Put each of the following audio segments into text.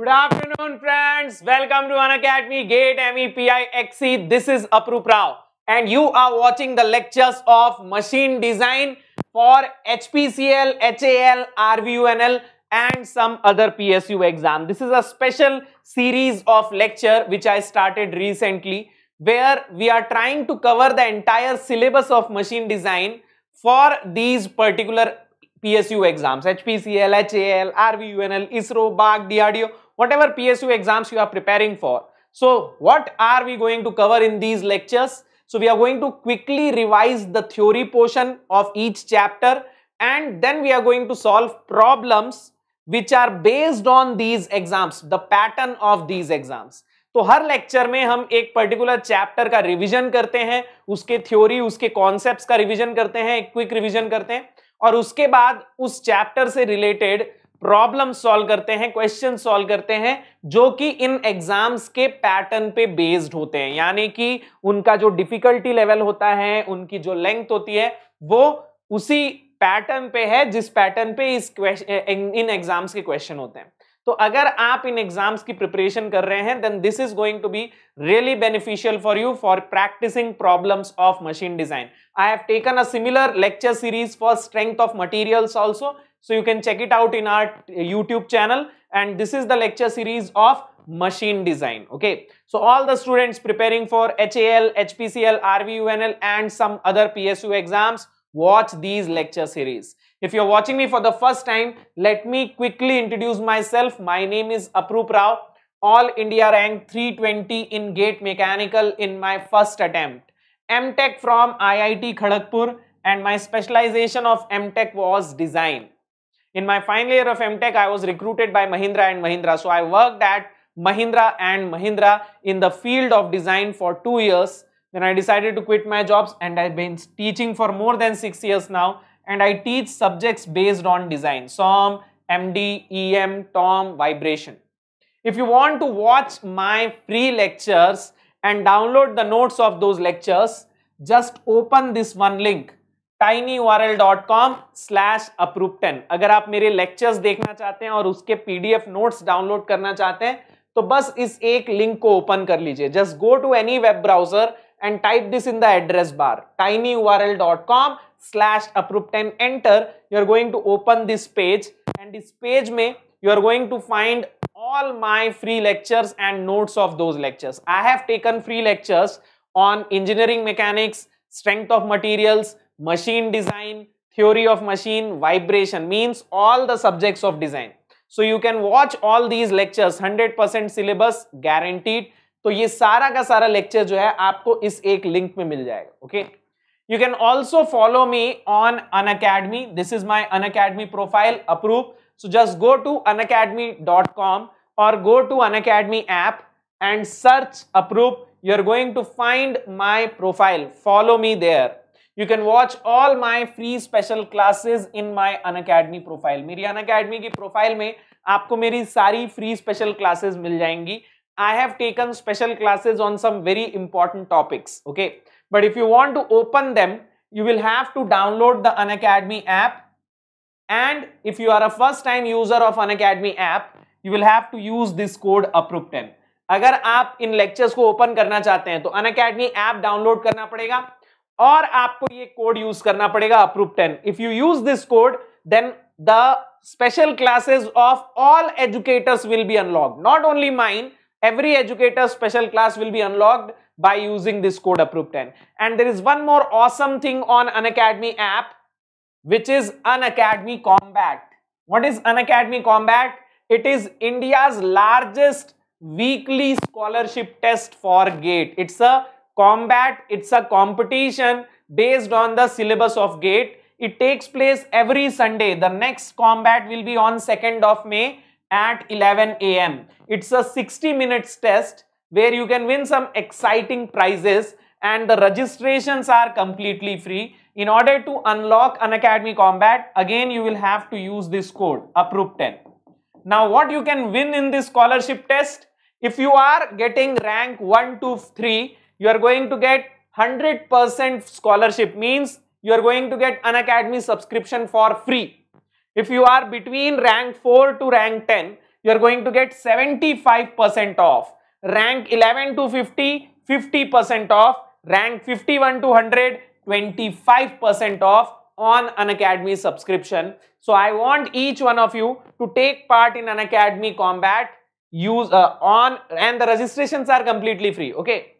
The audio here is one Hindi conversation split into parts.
Good afternoon, friends. Welcome to Academy Gate MEPI XE. This is Aprup Rao, and you are watching the lectures of machine design for HPCL, HAL, RVUNL, and some other PSU exam. This is a special series of lecture which I started recently where we are trying to cover the entire syllabus of machine design for these particular PSU exams, HPCL, HAL, RVUNL, ISRO, BAG, DRDO, whatever PSU exams you are preparing for. So what are we going to cover in these lectures? So we are going to quickly revise the theory portion of each chapter and then we are going to solve problems which are based on these exams, the pattern of these exams. तो हर लेक्चर में हम एक पर्टिकुलर चैप्टर का रिवीजन करते हैं उसके थ्योरी उसके कॉन्सेप्ट्स का रिवीजन करते हैं एक क्विक रिवीजन करते हैं और उसके बाद उस चैप्टर से रिलेटेड प्रॉब्लम सॉल्व करते हैं क्वेश्चन सॉल्व करते हैं जो कि इन एग्जाम्स के पैटर्न पे बेस्ड होते हैं यानी कि उनका जो डिफिकल्टी लेवल होता है उनकी जो लेंथ होती है वो उसी पैटर्न पे है जिस पैटर्न पे इस इन एग्जाम्स के क्वेश्चन होते हैं तो अगर आप इन एग्जाम्स की प्रिपरेशन कर रहे हैं then this is going to be really beneficial for you for practising problems of machine design I have taken a similar lecture series for strength of materials also So you can check it out in our YouTube channel and this is the lecture series of machine design. Okay. So all the students preparing for HAL, HPCL, RVUNL and some other PSU exams watch these lecture series. If you're watching me for the first time, let me quickly introduce myself. My name is Aprup Rao. All India rank 320 in gate mechanical in my first attempt. M Tech from IIT Khadakpur, and my specialization of M Tech was design. In my final year of MTech, I was recruited by Mahindra and Mahindra. So I worked at Mahindra and Mahindra in the field of design for two years. Then I decided to quit my jobs and I've been teaching for more than six years now. And I teach subjects based on design. SOM, MD, EM, TOM, vibration. If you want to watch my free lectures and download the notes of those lectures, just open this one link tinyurl.com approve10 अगर आप मेरे लेक्चर्स देखना चाहते हैं और उसके पीडीएफ नोट्स डाउनलोड करना चाहते हैं तो बस इस एक लिंक को ओपन कर लीजिए just go to any web browser and type this in the address bar tinyurl.com approve10 enter you are going to open this page and इस पेज में you are going to find all my free lectures and notes of those lectures I have taken free lectures on engineering mechanics strength of materials, machine design theory of machine vibration vibration all the subject of design so you can watch all these lecture hundred percent syllabus guaranteed तो ये सारा का सारा लेक्चर जो है आपको इस एक लिंक में मिल जाएगा okay you can also follow me on Unacademy this is my Unacademy profile approve so just go to Unacademy dot com और go to Unacademy app and search approve you are going to find my profile follow me there you can watch all my free special classes in my Unacademy profile मेरी अन अकेडमी की प्रोफाइल में आपको मेरी सारी फ्री स्पेशल क्लासेस मिल जाएंगी I have taken special classes on some very important topics okay but if you want to open have to download the Unacademy app and if you are a first time user of Unacademy app you will have to use this code approve ten अगर आप इन लेक्चर्स को ओपन करना चाहते हैं तो अन अकेडमी ऐप डाउनलोड करना पड़ेगा और आपको ये कोड यूज करना पड़ेगा approve ten if you use this code then the special classes of all educators will be unlock not only mine every educator special class will be unlocked by using this code approved 10 and there is one more awesome thing on unacademy app which is unacademy combat what is unacademy combat it is india's largest weekly scholarship test for gate it's a combat it's a competition based on the syllabus of gate it takes place every sunday the next combat will be on 2nd of may at 11 a.m it's a 60 minutes test where you can win some exciting prizes and the registrations are completely free in order to unlock an academy combat again you will have to use this code approved 10 now what you can win in this scholarship test if you are getting rank 1 to 3 you are going to get 100% scholarship means you are going to get an academy subscription for free. If you are between rank 4 to rank 10, you are going to get 75% off. Rank 11 to 50, 50% off. Rank 51 to 100, 25% off on an academy subscription. So I want each one of you to take part in an academy combat use uh, on and the registrations are completely free. Okay.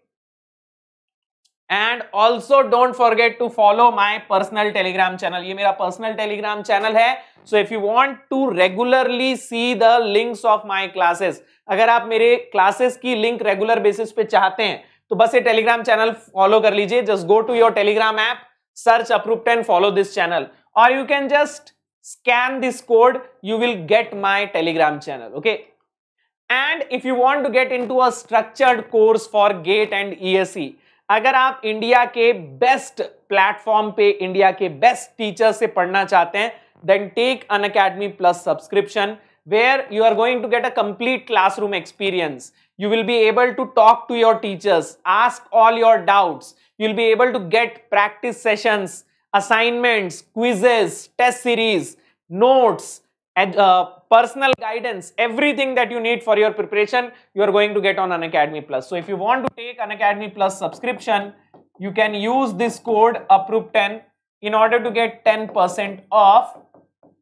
And also don't forget to follow my personal Telegram channel ये मेरा पर्सनल टेलीग्राम चैनल है so if you want to regularly see the links of my classes अगर आप मेरे क्लासेस की लिंक रेगुलर बेसिस पे चाहते हैं तो बस ये टेलीग्राम चैनल फॉलो कर लीजिए just go to your Telegram app search approve and follow this channel और you can just scan this you will get my Telegram channel okay and if you want to get into a structured course for GATE and E S C अगर आप इंडिया के बेस्ट प्लेटफॉर्म पे इंडिया के बेस्ट टीचर से पढ़ना चाहते हैं then take Unacademy plus subscription where you are going to get a complete classroom experience you will be able to talk to your teachers ask all your doubts you will be able to get practice session assignment quizzes test series notes personal guidance, everything that you need for your preparation, you are going to get on Unacademy Plus. So if you want to take Unacademy Plus subscription, you can use this code APROOP10 in order to get 10% off.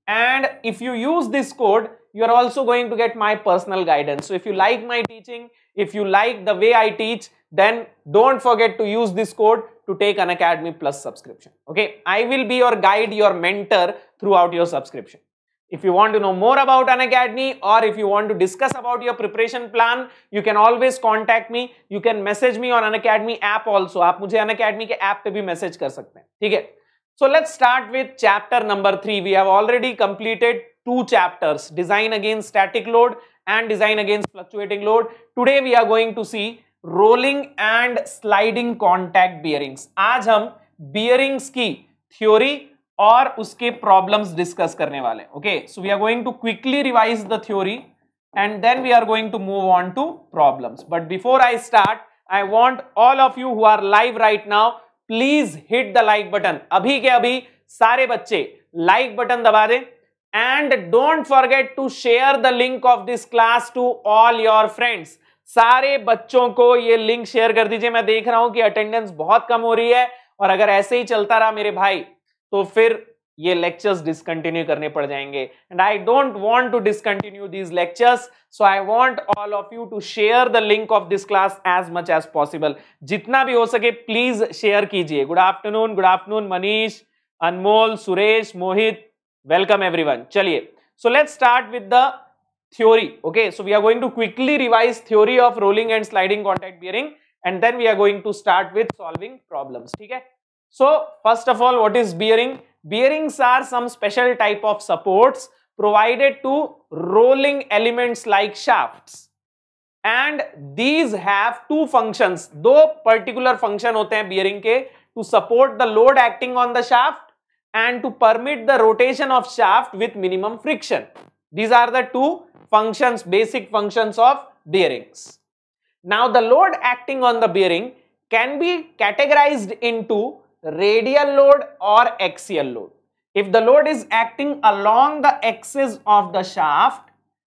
And if you use this code, you are also going to get my personal guidance. So if you like my teaching, if you like the way I teach, then don't forget to use this code to take an Academy Plus subscription. Okay, I will be your guide, your mentor throughout your subscription. If you want to know more about Unacademy or if you want to discuss about your preparation plan, you can always contact me. You can message me on Unacademy app also. आप मुझे Academy के app पे भी message कर सकते हैं ठीक है So let's start with chapter number three. We have already completed two chapters, design against static load and design against fluctuating load. Today we are going to see rolling and sliding contact bearings. आज हम bearings की theory और उसके प्रॉब्लम्स डिस्कस करने वाले okay so we are going to quickly revise the theory and then we are going to move on to problems but before I start I want all of you who are live right now please hit the like button अभी के अभी सारे बच्चे लाइक like बटन दबा दें and don't forget to share the link of this class to all your friends सारे बच्चों को ये लिंक शेयर कर दीजिए मैं देख रहा हूं कि अटेंडेंस बहुत कम हो रही है और अगर ऐसे ही चलता रहा मेरे भाई तो फिर ये लेक्चर्स डिसकंटिन्यू करने पड़ जाएंगे and I don't want to discontinue these lectures so I want all of you to share the link of this class as much as possible जितना भी हो सके प्लीज शेयर कीजिए good afternoon good afternoon Manish Anmol Suresh Mohit welcome every चलिए so let start with the theory okay so we are going to quickly revise theory of rolling and sliding contact bearing and then we are going to start with solving problem ठीक है So first of all, what is bearing? Bearings are some special type of supports provided to rolling elements like shafts. And these have two functions. Two particular function होते हैं bearing के to support the load acting on the shaft and to permit the rotation of shaft with minimum friction. These are the two functions, basic functions of bearings. Now the load acting on the bearing can be categorized into radial load or axial load. If the load is acting along the axis of the shaft,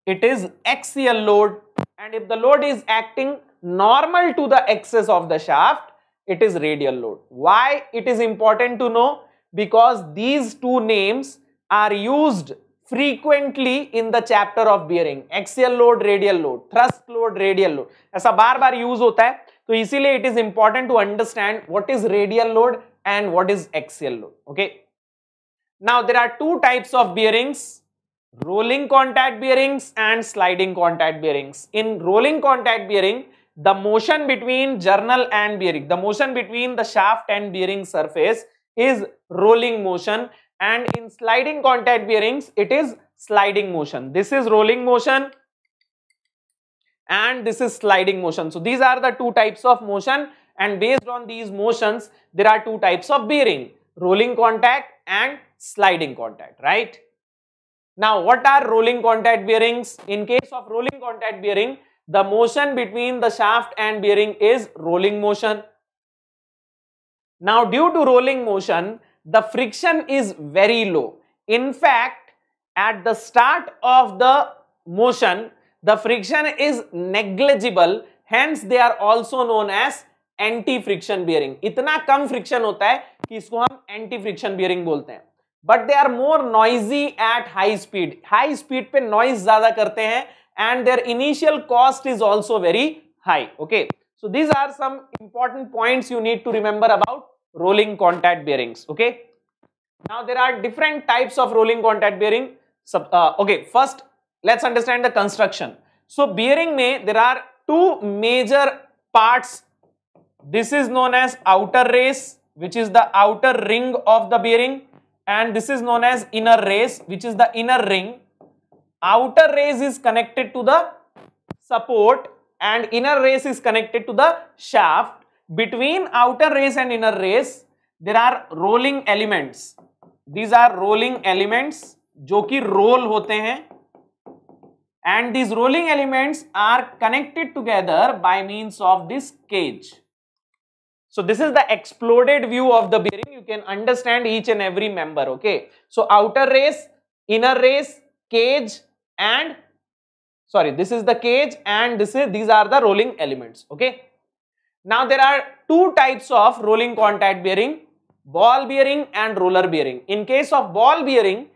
it is axial load. And if the load is acting normal to the axis of the shaft, it is radial load. Why it is important to know? Because these two names are used frequently in the chapter of bearing axial load radial load thrust load radial load ऐसा बार बार यूज होता है तो इसीलिए it is important to understand what is radial load and what is axial load. Okay. Now there are two types of bearings rolling contact bearings and sliding contact bearings. In rolling contact bearing, the motion between journal and bearing, the motion between the shaft and bearing surface is rolling motion and in sliding contact bearings, it is sliding motion. This is rolling motion and this is sliding motion. So these are the two types of motion and based on these motions, there are two types of bearing, rolling contact and sliding contact, right? Now, what are rolling contact bearings? In case of rolling contact bearing, the motion between the shaft and bearing is rolling motion. Now, due to rolling motion, the friction is very low. In fact, at the start of the motion, the friction is negligible. Hence, they are also known as anti friction bearing इतना कम फ्रिक्शन होता है कि इसको हम एंटी फ्रिक्शन बियरिंग बोलते हैं but they are more noisy at high speed high speed पे नॉइज ज्यादा करते हैं and their initial cost is also very high okay so these are some important point you need to remember about rolling contact bearing okay now there are different types of rolling contact bearing okay first let's understand the construction so bearing में there are two major parts This is known as outer race, which is the outer ring of the bearing. And this is known as inner race, which is the inner ring. Outer race is connected to the support and inner race is connected to the shaft. Between outer race and inner race, there are rolling elements. These are rolling elements, जो roll होते and these rolling elements are connected together by means of this cage. So this is the exploded view of the bearing. You can understand each and every member. Okay. So outer race, inner race, cage and sorry this is the cage and this is these are the rolling elements. Okay. Now there are two types of rolling contact bearing ball bearing and roller bearing. In case of ball bearing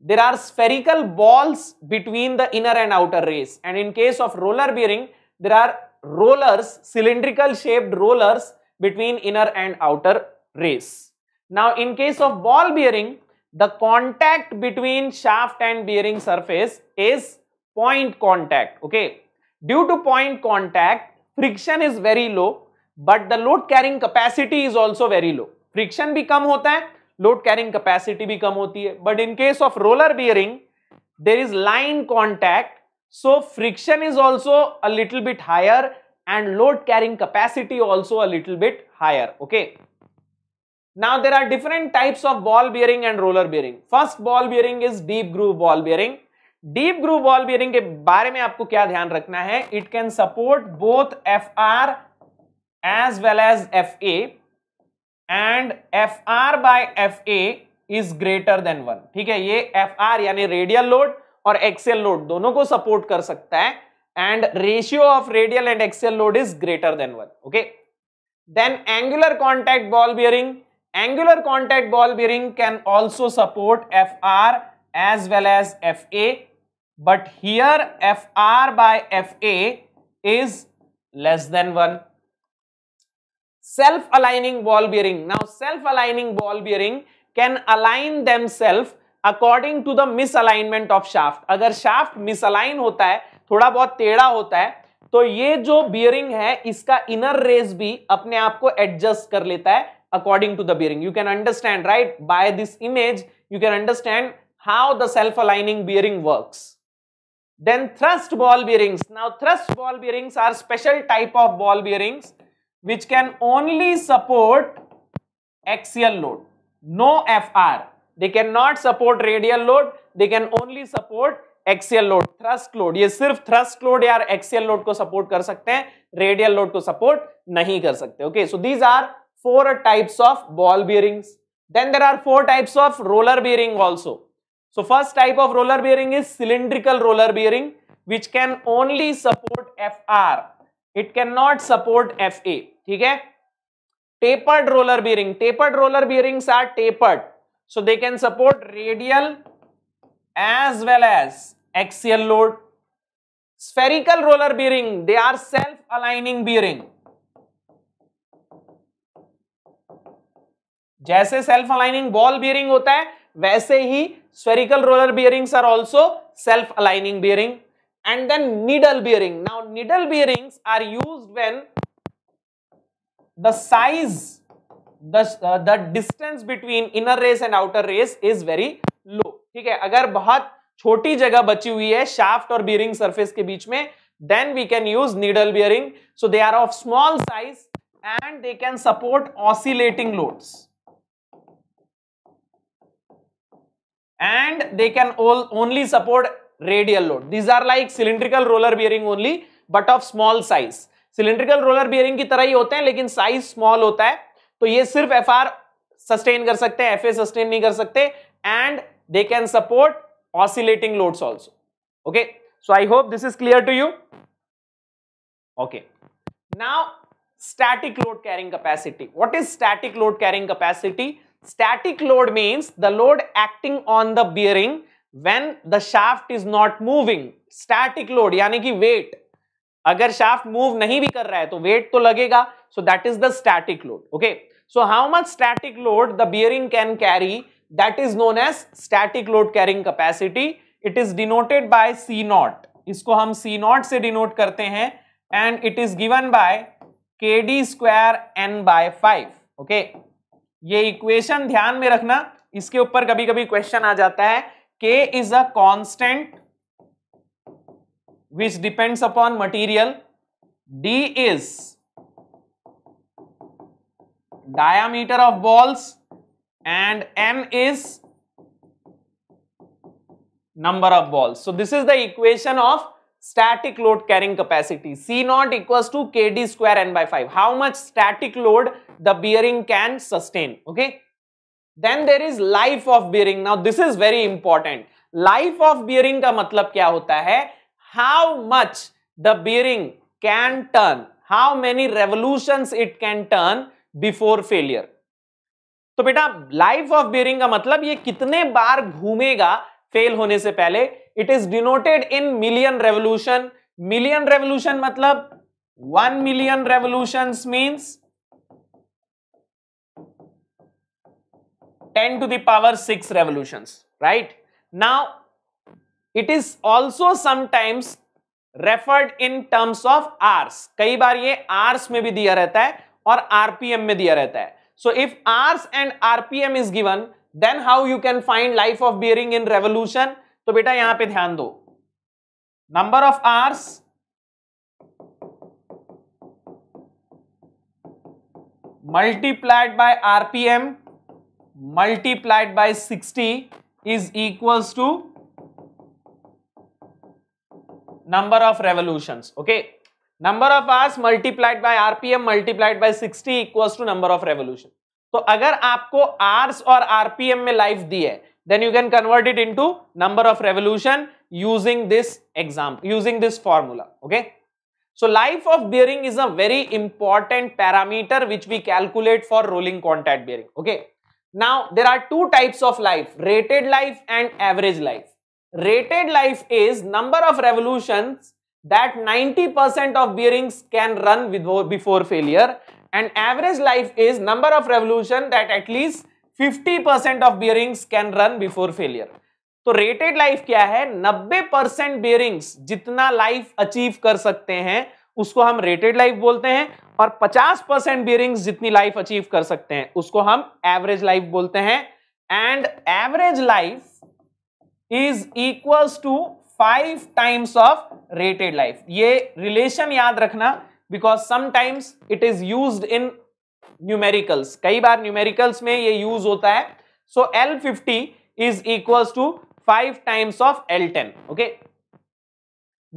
there are spherical balls between the inner and outer race and in case of roller bearing there are rollers cylindrical shaped rollers between inner and outer rays. Now in case of ball bearing, the contact between shaft and bearing surface is point contact. Okay. Due to point contact, friction is very low but the load carrying capacity is also very low. Friction भी कम होता है load carrying capacity भी कम होती है But in case of roller bearing, there is line contact, so friction is also a little bit higher. and load carrying capacity also a little bit higher. Okay. Now there are different types of ball bearing and roller bearing. First ball bearing is deep groove ball bearing. deep groove ball bearing ke bare mein aapko kya dhyan rakhna hai it can support both fr as well as fa and fr by fa is greater than 1 theek hai ye fr yani radial load और एक्सेल लोड दोनों को सपोर्ट कर सकता है and ratio of radial and axial load is greater than 1. Okay. Then angular contact ball bearing. Angular contact ball bearing can also support FR as well as FA. But here FR by FA is less than 1. Self-aligning ball bearing. Now self-aligning ball bearing can align themselves according to the misalignment of shaft. अगर shaft misalign होता है थोड़ा बहुत टेढ़ा होता है तो ये जो बियरिंग है इसका इनर रेस भी अपने आप को एडजस्ट कर लेता है according to the bearing you can understand right by this image you can understand how the self aligning bearing work then thrust ball bearings now thrust ball bearings are special type of ball bearings which can only support axial load no F R they can not support radial load they can only support axial load thrust load ये सिर्फ थ्रस्ट लोड यार एक्सियल लोड को सपोर्ट कर सकते हैं रेडियल लोड को सपोर्ट नहीं कर सकते okay so these are four types of ball bearings then there are four types of roller bearing also so first type of roller bearing is cylindrical roller bearing which can only support F R it can not support F A ठीक है tapered roller bearing tapered roller bearings are tapered so they can support radial as well as axial load. Spherical roller bearing, they are self-aligning bearing. जैसे सेल्फ अलाइनिंग बॉल बियरिंग होता है वैसे ही spherical roller bearings are also self aligning bearing and then needle bearing now needle bearings are used when the size the uh, the distance between inner race and outer race is very low ठीक है अगर बहुत छोटी जगह बची हुई है शाफ्ट और बियरिंग सरफेस के बीच में then we can use needle bearing so they are of small size and they can support oscillating loads and they can only support radial load these are like like roller bearing only but of small size cylindrical roller bearing की तरह ही होते हैं लेकिन साइज स्मॉल होता है तो ये सिर्फ एफ आर सस्टेन कर सकते हैं एफ ए सस्टेन नहीं कर सकते and they can support oscillating loads also. Okay. So, I hope this is clear to you. Okay. Now, static load carrying capacity. What is static load carrying capacity? Static load means the load acting on the bearing when the shaft is not moving. Static load yani ki weight. अगर shaft move नहीं भी कर रहा है तो weight to lagega So that is the static load. Okay. So how much static load the bearing can carry that is known as static load carrying capacity it is denoted by c naught इसको हम c naught से denote करते हैं and it is given by kd square n by 5 okay ये equation ध्यान में रखना इसके ऊपर कभी कभी question आ जाता है k is a constant which depends upon material d is diameter of balls and n is number of balls. So this is the equation of static load carrying capacity. C naught equals to kd square n by 5. How much static load the bearing can sustain. Okay. Then there is life of bearing. Now this is very important. Life of bearing का मतलब क्या होता है? How much the bearing can turn? How many revolutions it can turn before failure? तो बेटा लाइफ ऑफ बियरिंग का मतलब ये कितने बार घूमेगा फेल होने से पहले it is denoted in million revolution million revolution मतलब one million revolution means ten to the power six revolution right now it is also sometimes referred in terms of hours कई बार ये आर्स में भी दिया रहता है और आरपीएम में दिया रहता है So if Rs and RPM is given, then how you can find life of bearing in revolution? So, beta, यहां पे ध्यान दो number of multiplied by RPM multiplied by 60 is equals to number of revolutions. Okay. Number of R's multiplied by RPM multiplied by 60 equals to number of revolution So, अगर आपको आर्स और आरपीएम में लाइफ दी है then you can convert it into number of using this example using this formula okay so life of bearing is a very important parameter which we calculate for rolling contact bearing okay now there are two types of life rated life and average life rated life is number of revolutions that 90% of bearings can run with, before failure and average life is number of revolution that at least 50% of bearings can run before failure. तो रेटेड लाइफ क्या है 90 परसेंट बेयरिंग्स जितना लाइफ अचीव कर सकते हैं उसको हम रेटेड लाइफ बोलते हैं और 50 परसेंट बेयरिंग्स जितनी लाइफ अचीव कर सकते हैं उसको हम एवरेज लाइफ बोलते हैं and average life is equals to Five times of rated life. ये relation याद रखना because sometimes it is used in numericals. Numericals कई बार न्यूमेरिकल्स में ये यूज होता है so L fifty is equal to five times of L ten okay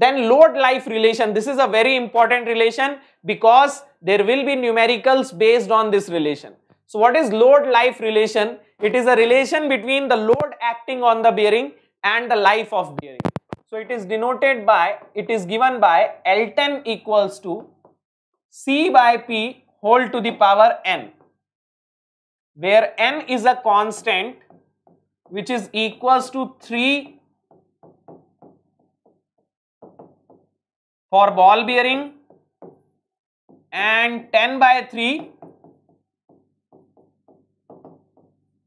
then load life relation this is a very important relation because there will be numericals based on this relation so what is load life relation it is a relation between the load acting on the bearing and the life of bearing So it is denoted by, it is given by L10 equals to C by P whole to the power n, where n is a constant which is equals to 3 for ball bearing and 10 by 3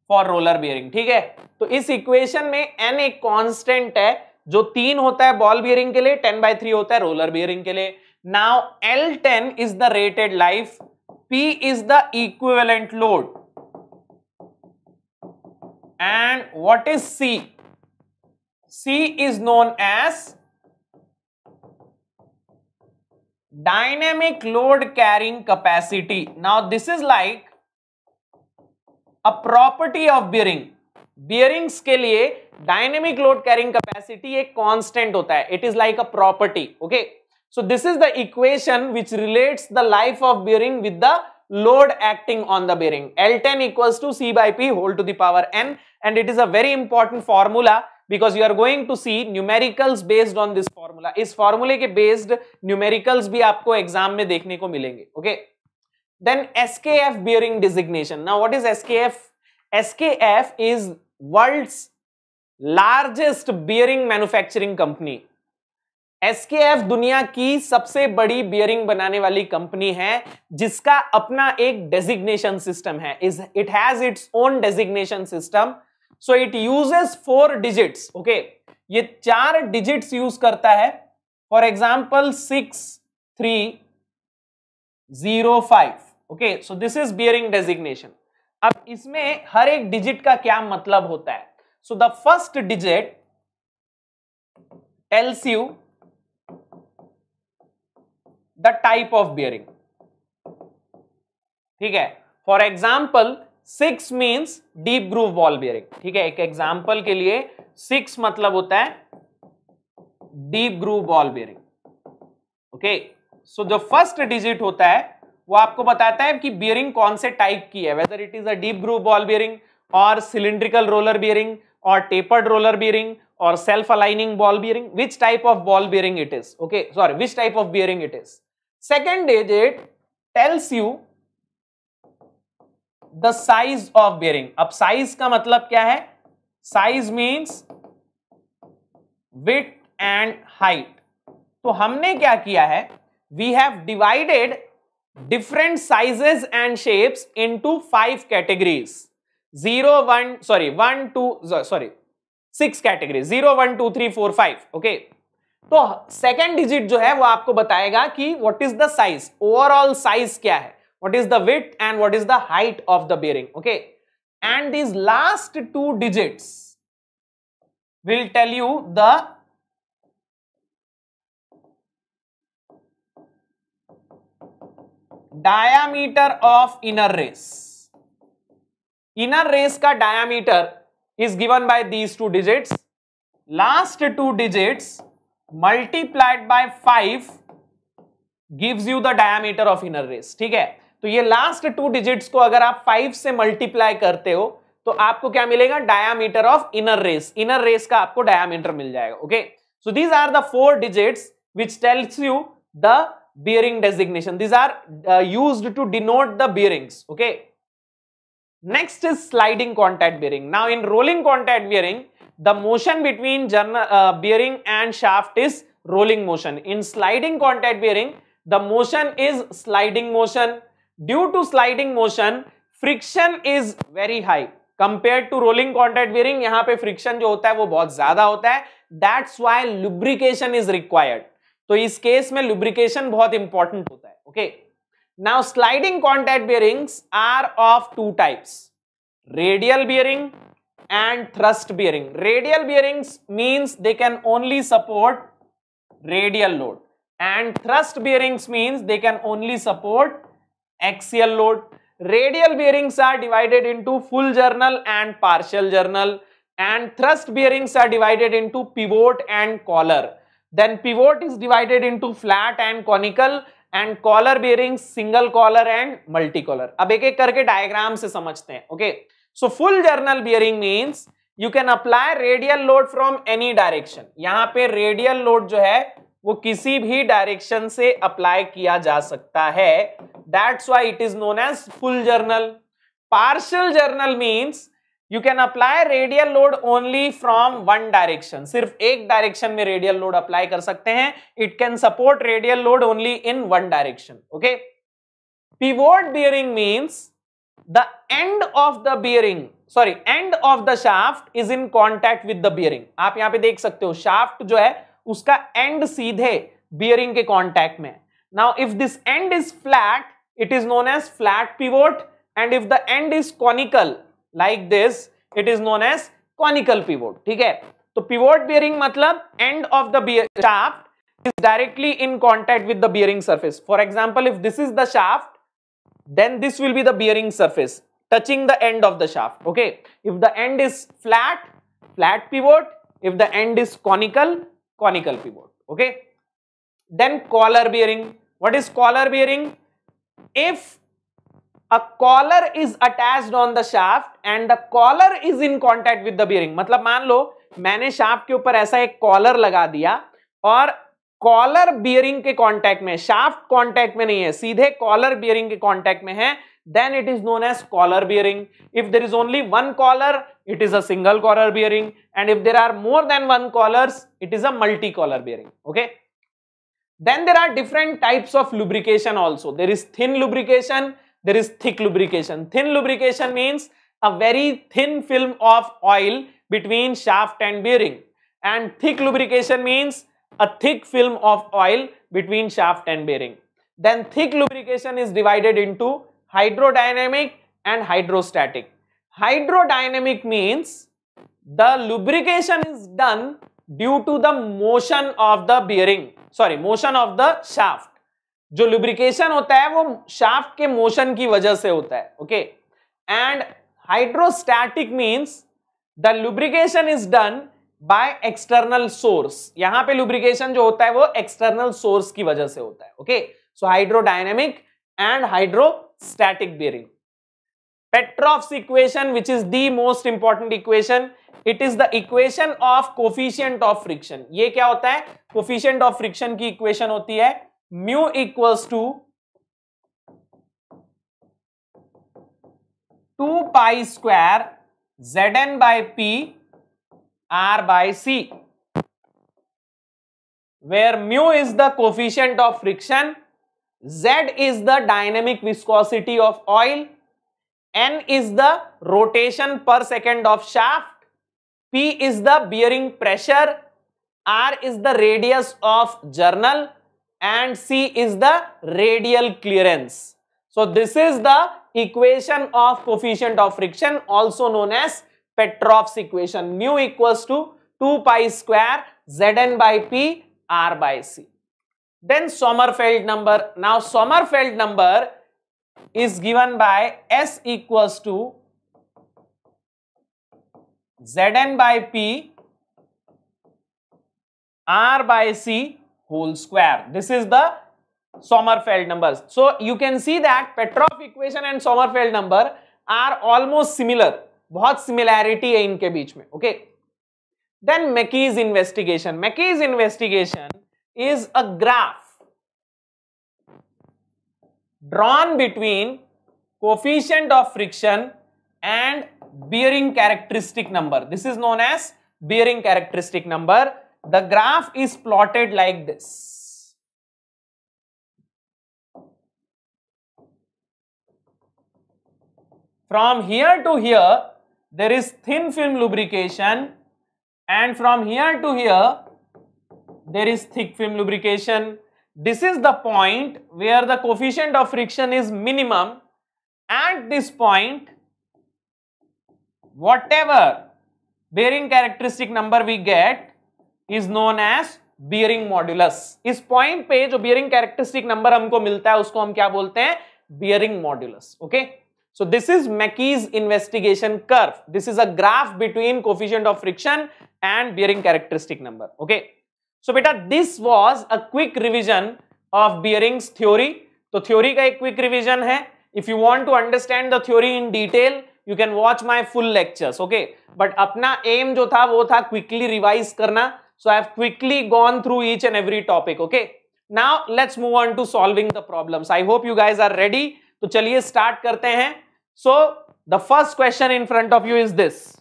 for roller bearing ठीक है तो इस equation में n एक constant है जो तीन होता है बॉल बियरिंग के लिए टेन बाय थ्री होता है रोलर बियरिंग के लिए now L ten is the rated life P is the equivalent load and what is C? C is known as dynamic load carrying capacity. Now this is like a property of bearing. Bearings के लिए डायनेमिक लोड कैरिंग कैपेसिटी एक कांस्टेंट होता है it is like a property okay so this is the equation which relates the life of bearing with the load acting on the bearing L ten equals to C by P hold to the power N and it is a very important formula because you are going to see numericals based on this formula इस फॉर्मूले के बेस्ड न्यूमेरिकल्स भी आपको एग्जाम में देखने को मिलेंगे okay then S K F bearing designation ना what is S K F S K F is world largest bearing manufacturing company SKF दुनिया की सबसे बड़ी बियरिंग बनाने वाली कंपनी है जिसका अपना एक डेजिग्नेशन सिस्टम है is it has its own designation system so it uses four digits okay ये चार डिजिट्स यूज करता है for example six three zero five okay so this is bearing designation अब इसमें हर एक डिजिट का क्या मतलब होता है So the first digit tells you the type of bearing. ठीक है for example six means deep groove ball bearing ठीक है एक एग्जाम्पल के लिए सिक्स मतलब होता है deep groove ball bearing okay so जो फर्स्ट डिजिट होता है वो आपको बताता है कि बियरिंग कौन से टाइप की है whether it is a deep groove ball bearing और सिलिंड्रिकल रोलर बियरिंग और टेपर्ड रोलर बियरिंग और self aligning ball bearing which type of ball bearing it is okay sorry which type of bearing it is second is it tells you the size of bearing अब साइज का मतलब क्या है size means width and height तो हमने क्या किया है we have divided different sizes and shapes into five categories zero one sorry one two sorry six category zero one two three four five okay तो सेकेंड डिजिट जो है वो आपको बताएगा कि what is the size overall size क्या है what is the width and what is the height of the bearing okay and these last two digit will tell you the diameter of inner race inner race का diameter is given by these two digits last two digits multiplied by five gives you the diameter of inner race ठीक है तो ये लास्ट टू डिजिट्स को अगर आप फाइव से मल्टीप्लाई करते हो तो आपको क्या मिलेगा diameter of inner race inner race का आपको डायामीटर मिल जाएगा okay so these are the four digits which tells you the bearing designation these are use to denote the bearings okay okay Next is sliding contact bearing. Now in rolling contact bearing, the motion between journal, uh, bearing and shaft is rolling motion. In sliding contact bearing, the motion is sliding motion. Due to sliding motion, friction is very high compare to rolling contact bearing यहाँ पे फ्रिक्शन जो होता है वो बहुत ज्यादा होता है that's why lubrication is required तो इस केस में लुब्रिकेशन बहुत इंपॉर्टेंट होता है okay okay? Now sliding contact bearings are of two types, radial bearing and thrust bearing. Radial bearings means they can only support radial load and thrust bearings means they can only support axial load. Radial bearings are divided into full journal and partial journal and thrust bearings are divided into pivot and collar. Then pivot is divided into flat and conical and collar bearing single collar and multi collar अब एक एक करके डायग्राम से समझते हैं okay so full journal bearing means you can apply radial load from any direction यहां पे रेडियल लोड जो है वो किसी भी डायरेक्शन से अप्लाई किया जा सकता है that's why it is known as full journal partial journal means you can apply radial load only from one direction सिर्फ एक डायरेक्शन में रेडियल लोड अप्लाई कर सकते हैं it can support radial load only in one direction okay pivot bearing means the end of the bearing sorry end of the shaft is in contact with the bearing आप यहां पर देख सकते हो शाफ्ट जो है उसका एंड सीधे बियरिंग के कॉन्टैक्ट में now if this end is flat it is known as flat pivot and if the end is conical like this it is known as conical pivot ठीक है तो pivot bearing मतलब end of the shaft is directly in contact with the bearing surface for example if this is the shaft then this will be the bearing surface touching the end of the shaft okay if the end is flat flat pivot if the end is conical conical pivot okay then collar bearing what is collar bearing if a collar is attach on the shaft and the collar is in contact with the bearing मतलब मान लो मैंने शाफ्ट के ऊपर ऐसा एक कॉलर लगा दिया और कॉलर बियरिंग के कॉन्टेक्ट में शाफ्ट कॉन्टेक्ट में नहीं है सीधे कॉलर बियरिंग के कॉन्टेक्ट में है then it is known as collar bearing if there is only one collar it is a single collar bearing and if there are more than one collar it is a multi collar bearing okay then there are different types of lubrication also there is thin lubrication there is thick lubrication. Thin lubrication means a very thin film of oil between shaft and bearing. And thick lubrication means a thick film of oil between shaft and bearing. Then thick lubrication is divided into hydrodynamic and hydrostatic. Hydrodynamic means the lubrication is done due to the motion of the bearing, sorry, motion of the shaft. जो लुब्रिकेशन होता है वो शाफ्ट के मोशन की वजह से होता है okay and hydrostatic means the lubrication is done by external source यहां पे लुब्रिकेशन जो होता है वो एक्सटर्नल सोर्स की वजह से होता है okay so hydrodynamic and hydrostatic bearing Petroff's equation which is the most important equation it is the equation of coefficient of friction ये क्या होता है कोफिशियंट ऑफ फ्रिक्शन की इक्वेशन होती है mu equals to 2 pi square zn by p r by c where mu is the coefficient of friction z is the dynamic viscosity of oil n is the rotation per second of shaft p is the bearing pressure r is the radius of journal and C is the radial clearance. So this is the equation of coefficient of friction also known as Petrov's equation. Mu equals to 2 pi square Zn by P R by C. Then Sommerfeld number. Now Sommerfeld number is given by S equals to Zn by P R by C whole square. This is the Sommerfeld numbers. So you can see that Petrov equation and Sommerfeld number are almost similar. बहुत similarity है इनके बीच में Okay. Then McKee's investigation. McKee's investigation is a graph drawn between coefficient of friction and bearing characteristic number. This is known as bearing characteristic number the graph is plotted like this. From here to here, there is thin film lubrication and from here to here, there is thick film lubrication. This is the point where the coefficient of friction is minimum. At this point, whatever bearing characteristic number we get is known as bearing modulus इस पॉइंट पे जो बियरिंग कैरेक्टरिस्टिक नंबर हमको मिलता है उसको हम क्या बोलते हैं bearing modulus okay So this is Mackey's investigation curve. This is a graph between coefficient of friction and bearing characteristic number. Okay. So beta, this was a quick revision of bearings theory. to So theory ka ek quick revision hai If you want to understand the theory in detail, you can watch my full lectures. Okay. But apna aim jo tha wo tha quickly revise karna So I have quickly gone through each and every topic. Okay. Now let's move on to solving the problems. I hope you guys are ready. to so, chaliye start karte hain So the first question in front of you is this.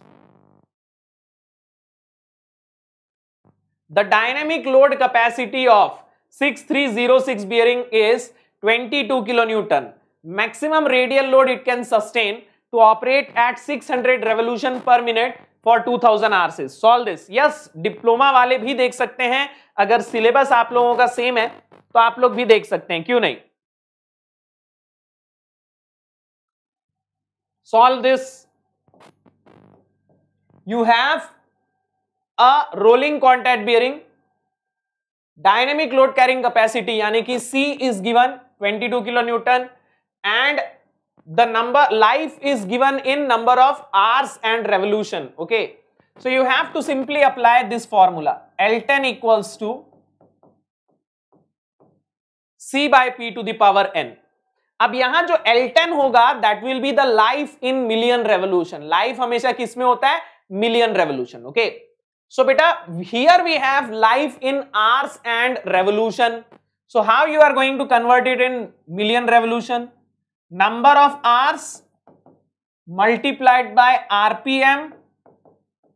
The dynamic load capacity of 6306 bearing is 22 kN Maximum radial load it can sustain to operate at 600 revolution per minute for two thousand आर से सॉल्व दिस यस डिप्लोमा वाले भी देख सकते हैं अगर सिलेबस आप लोगों का सेम है तो आप लोग भी देख सकते हैं क्यों नहीं solve this you have a rolling contact bearing dynamic load carrying capacity यानी कि C is given twenty two kilo newton and the number life is given in number of hours and revolution okay so you have to simply apply this formula l10 equals to c by p to the power n अब यहां जो L10 होगा that will be the life in million revolution life हमेशा किस में होता है मिलियन रेवोल्यूशन ओके सो बेटा here we have life in hours and revolution so how you are going to convert it in million revolution number of hours multiplied by RPM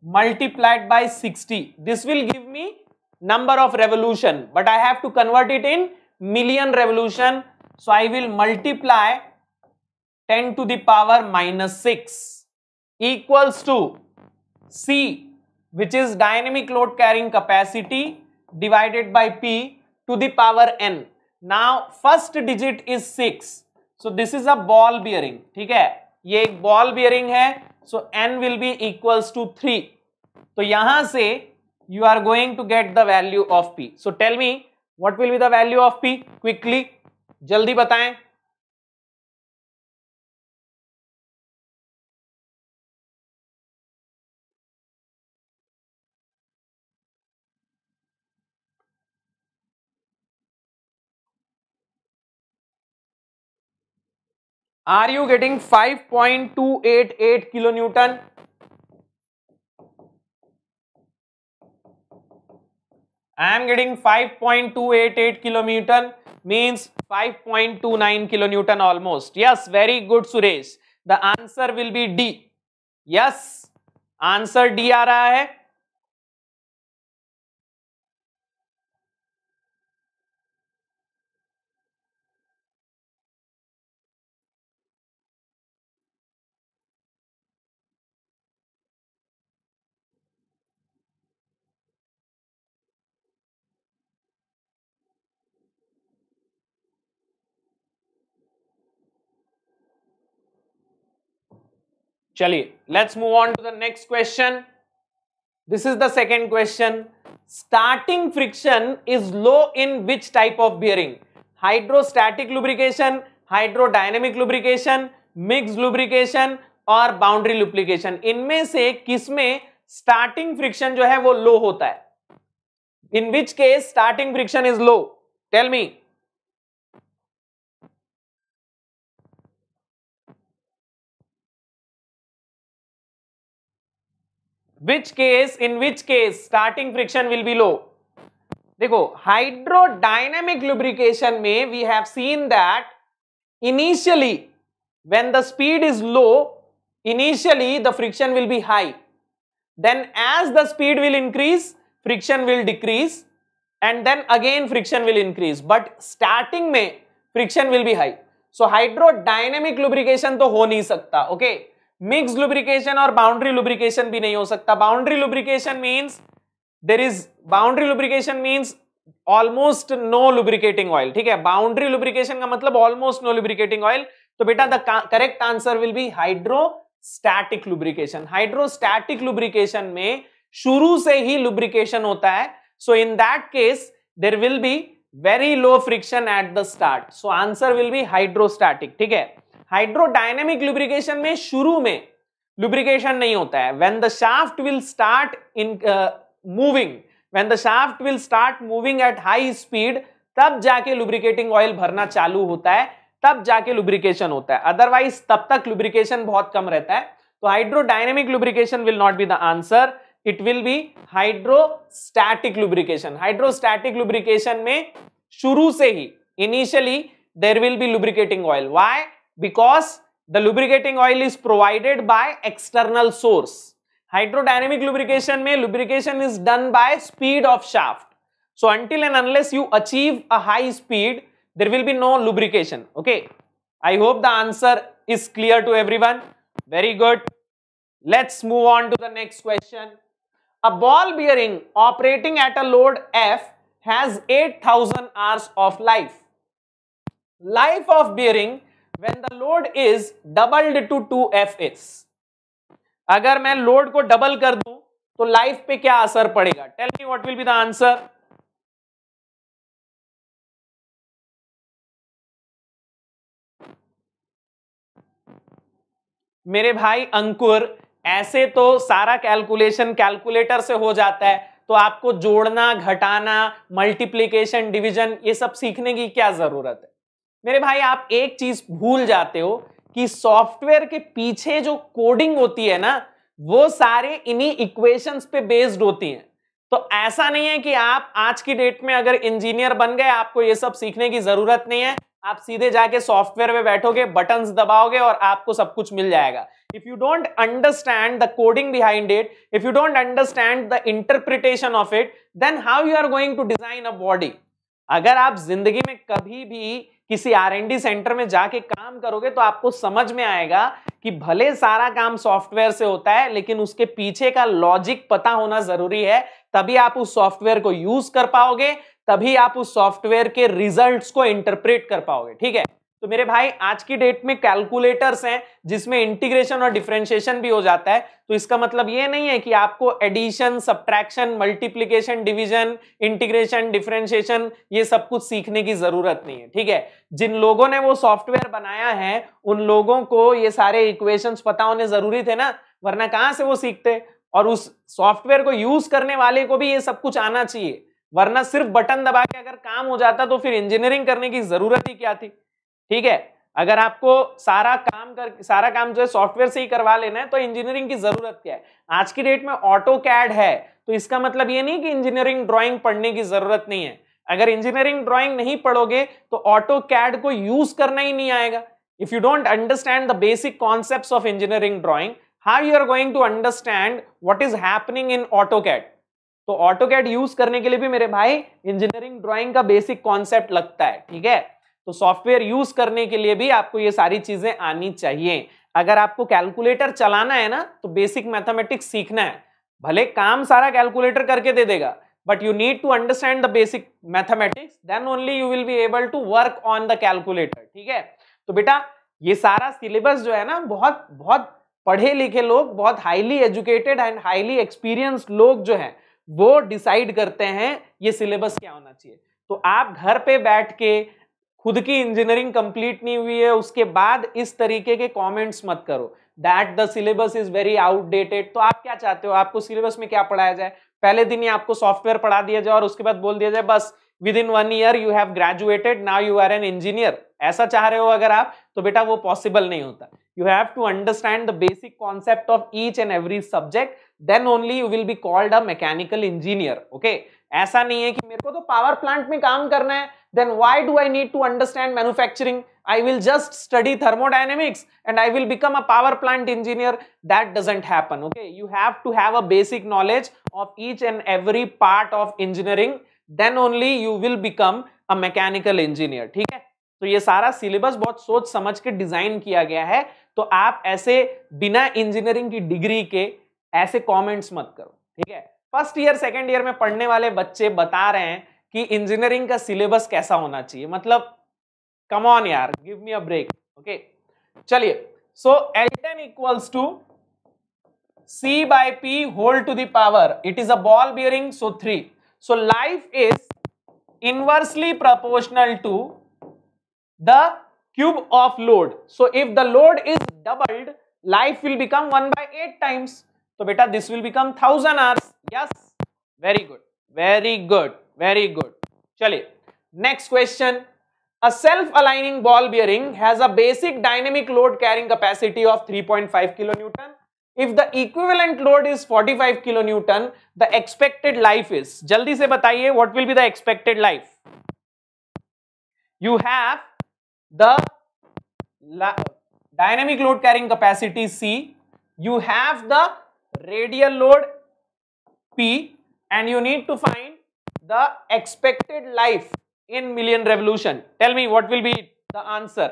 multiplied by 60. This will give me number of revolution but I have to convert it in million revolution. So I will multiply 10 to the power minus 6 equals to C which is dynamic load carrying capacity divided by P to the power n. Now first digit is 6 so this is a ball bearing ठीक है ये एक बॉल बियरिंग है so N will be equals to three तो यहां से you are going to get the value of P so tell me what will be the value of P quickly जल्दी बताएं are you getting 5.288 point two eight eight kilo newton I am getting five point two eight eight kilometer means five point two nine kilo newton almost yes very good Suresh the answer will be D yes answer D आ रहा है चलिए let's move on to the next question this is the second question starting friction is low in which type of bearing hydrostatic lubrication hydrodynamic lubrication mix lubrication और बाउंड्री लुप्लीकेशन इनमें से किसमें स्टार्टिंग फ्रिक्शन जो है वो लो होता है in which case starting friction is low tell me which case in which case starting friction will be low देखो हाइड्रोडाइनेमिक लुब्रिकेशन में we have seen that initially when the speed is low initially the friction will be high then as the speed will increase friction will decrease and then again friction will increase but starting में friction will be high so hydrodynamic lubrication तो हो नहीं सकता ओके okay? मिक्स लुब्रिकेशन और बाउंड्री लुब्रिकेशन भी नहीं हो सकता boundary lubrication means there is boundary lubrication means almost no lubricating oil ठीक है बाउंड्री लुब्रिकेशन का मतलब ऑलमोस्ट नो लुब्रिकेटिंग ऑयल तो बेटा the correct answer will be hydrostatic lubrication hydrostatic lubrication में शुरू से ही लुब्रिकेशन होता है so in that case there will be very low friction at the start so answer will be hydrostatic ठीक है हाइड्रोडायनेमिक लुब्रिकेशन में शुरू में लुब्रिकेशन नहीं होता है when the shaft will start in moving when the shaft will start moving at high speed तब जाके लुब्रिकेटिंग ऑयल भरना चालू होता है तब जाके लुब्रिकेशन होता है अदरवाइज तब तक लुब्रिकेशन बहुत कम रहता है तो hydrodynamic lubrication will not be the answer it will be hydrostatic lubrication hydrostatic lubrication में शुरू से ही initially there will be lubricating oil why Because the lubricating oil is provided by external source. Hydrodynamic lubrication may lubrication is done by speed of shaft. So until and unless you achieve a high speed, there will be no lubrication. Okay. I hope the answer is clear to everyone. Very good. Let's move on to the next question. A ball bearing operating at a load F has 8000 hours of life. Life of bearing when the load is doubled to 2fs अगर मैं लोड को डबल कर दू तो लाइफ पे क्या असर पड़ेगा tell me what will be the answer मेरे भाई अंकुर ऐसे तो सारा कैलकुलेशन कैलकुलेटर से हो जाता है तो आपको जोड़ना घटाना मल्टीप्लीकेशन डिवीजन ये सब सीखने की क्या जरूरत है मेरे भाई आप एक चीज भूल जाते हो कि सॉफ्टवेयर के पीछे जो कोडिंग होती है ना वो सारे इन्हीं इक्वेशंस पे बेस्ड होती हैं तो ऐसा नहीं है कि आप आज की डेट में अगर इंजीनियर बन गए आपको ये सब सीखने की जरूरत नहीं है आप सीधे जाके सॉफ्टवेयर में बैठोगे बटन दबाओगे और आपको सब कुछ मिल जाएगा if you don't understand the coding behind it if you don't understand the interpretation of it then how you are going to design a body अगर आप जिंदगी में कभी भी किसी आर एन डी सेंटर में जाके काम करोगे तो आपको समझ में आएगा कि भले सारा काम सॉफ्टवेयर से होता है लेकिन उसके पीछे का लॉजिक पता होना जरूरी है तभी आप उस सॉफ्टवेयर को यूज कर पाओगे तभी आप उस सॉफ्टवेयर के रिजल्ट्स को इंटरप्रेट कर पाओगे ठीक है तो मेरे भाई आज की डेट में कैलकुलेटर्स हैं जिसमें इंटीग्रेशन और डिफ्रेंशिएशन भी हो जाता है तो इसका मतलब ये नहीं है कि आपको addition subtraction multiplication division integration differentiation ये सब कुछ सीखने की जरूरत नहीं है ठीक है जिन लोगों ने वो सॉफ्टवेयर बनाया है उन लोगों को ये सारे इक्वेशन पता होने जरूरी थे ना वरना कहाँ से वो सीखते और उस सॉफ्टवेयर को यूज करने वाले को भी ये सब कुछ आना चाहिए वरना सिर्फ बटन दबा के अगर काम हो जाता तो फिर इंजीनियरिंग करने की जरूरत ही क्या थी ठीक है अगर आपको सारा काम कर सारा काम जो है सॉफ्टवेयर से ही करवा लेना है तो इंजीनियरिंग की जरूरत क्या है आज की डेट में ऑटो कैड है तो इसका मतलब ये नहीं कि इंजीनियरिंग ड्राइंग पढ़ने की जरूरत नहीं है अगर इंजीनियरिंग ड्राइंग नहीं पढ़ोगे तो ऑटो कैड को यूज करना ही नहीं आएगा if you don't understand the basic concept of engineering drawing how you are going to understand what is happening in AutoCAD तो ऑटो कैड यूज करने के लिए भी मेरे भाई इंजीनियरिंग ड्रॉइंग का बेसिक कॉन्सेप्ट लगता है ठीक है तो सॉफ्टवेयर यूज करने के लिए भी आपको ये सारी चीजें आनी चाहिए अगर आपको कैलकुलेटर चलाना है ना तो बेसिक मैथमेटिक्स सीखना है भले काम सारा कैलकुलेटर करके दे देगा but you need to understand the basic mathematics then only you will be able to work on the calculator ठीक है तो बेटा ये सारा सिलेबस जो है ना बहुत बहुत पढ़े लिखे लोग बहुत highly educated and highly experience लोग जो है वो डिसाइड करते हैं ये सिलेबस क्या होना चाहिए तो आप घर पे बैठ के खुद की इंजीनियरिंग कंप्लीट नहीं हुई है उसके बाद इस तरीके के कमेंट्स मत करो that the syllabus is very outdated तो आप क्या चाहते हो आपको सिलेबस में क्या पढ़ाया जाए पहले दिन ही आपको सॉफ्टवेयर पढ़ा दिया जाए और उसके बाद बोल दिया जाए बस within one year you have graduated now you are an engineer ऐसा चाह रहे हो अगर आप तो बेटा वो पॉसिबल नहीं होता you have to understand the basic concept of each and every subject then only you will be called a mechanical engineer okay ऐसा नहीं है कि मेरे को तो पावर प्लांट में काम करना है then why do I need to understand manufacturing I will just study thermodynamics and I will become a power plant engineer that doesn't happen okay you have to have a basic knowledge of each and every part of engineering then only you will become a mechanical engineer ठीक है तो ये सारा सिलेबस बहुत सोच समझ के डिजाइन किया गया है तो आप ऐसे बिना इंजीनियरिंग की डिग्री के ऐसे कमेंट्स मत करो ठीक है फर्स्ट ईयर सेकेंड ईयर में पढ़ने वाले बच्चे बता रहे हैं कि इंजीनियरिंग का सिलेबस कैसा होना चाहिए मतलब कम ऑन यार give me a break okay चलिए so L ten equals to C by P whole to the power it is a ball bearing so three so life is inversely proportional to the cube of load so if the load is doubled life will become one by eight times So beta this will become 1000 hours. Yes. Very good. Very good. Very good. Chale. Next question. A self-aligning ball bearing has a basic dynamic load carrying capacity of 3.5 kilonewton. If the equivalent load is 45 kilonewton, the expected life is. जल्दी से बताइए what will be the expected life? You have the dynamic load carrying capacity C. You have the radial load P and you need to find the expected life in million revolution. Tell me what will be the answer.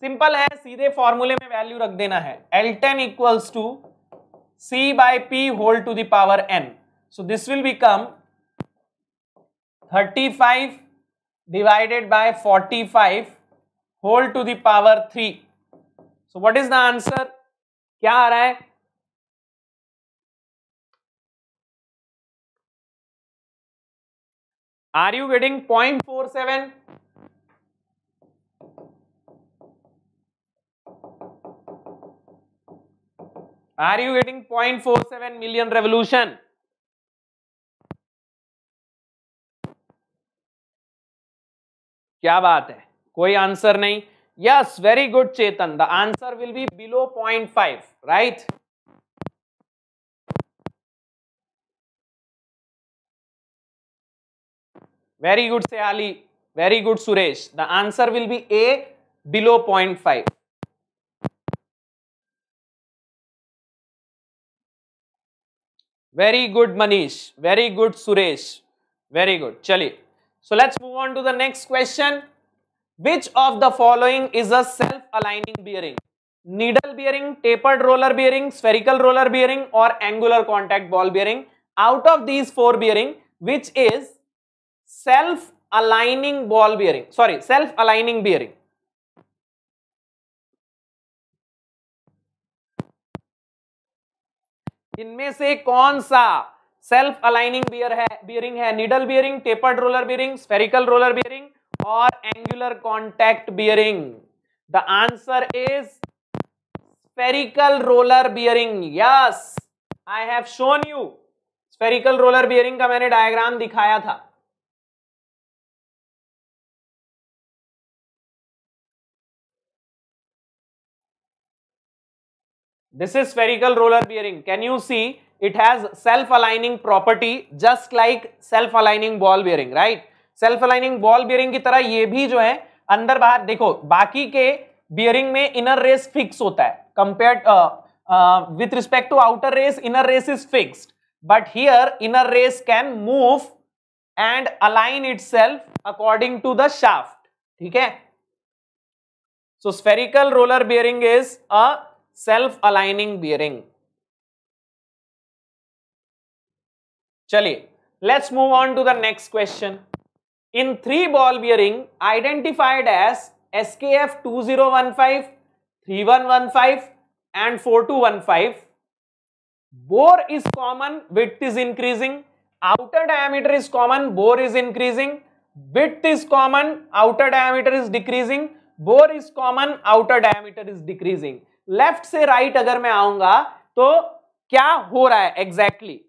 Simple है सीधे फॉर्मूले में वैल्यू रख देना है L ten equals to C by P whole to the power N so this will become 35 divided by 45 whole to the power 3. So what is the answer? क्या आ रहा है are you getting point four seven are you getting point four seven million revolution क्या बात है कोई आंसर नहीं Yes, very good Chetan. The answer will be below 0.5, right? Very good Sayali. Very good Suresh. The answer will be A, below 0.5. Very good Manish. Very good Suresh. Very good. Chali. So let's move on to the next question. which of the following is a self-aligning bearing needle bearing tapered roller bearing spherical roller bearing or angular contact ball bearing out of these four bearing which is self aligning ball bearing sorry self aligning bearing इनमें से कौन सा सेल्फ अलाइनिंग बियर है बियरिंग है needle bearing tapered roller bearing spherical roller bearing और angular contact bearing the answer is spherical roller bearing yes I have shown you spherical roller bearing का मैंने डायग्राम दिखाया था this is spherical roller bearing can you see it has self aligning property just like self aligning ball bearing right self aligning ball bearing की तरह ये भी जो है अंदर बाहर देखो बाकी के बियरिंग में इनर रेस फिक्स होता है compare with respect to outer race inner race is fix but here inner race can move and align it according to the shaft ठीक है so spherical roller bearing is a self aligning bearing चलिए let's move on to the next question in three ball bearing identified as S K F two zero one five three one one five and four two one five bore is common width is increasing outer diameter is common bore is increasing width is common outer diameter is decreasing bore is common outer diameter is decreasing left से राइट right अगर मैं आऊंगा तो क्या हो रहा है एग्जैक्टली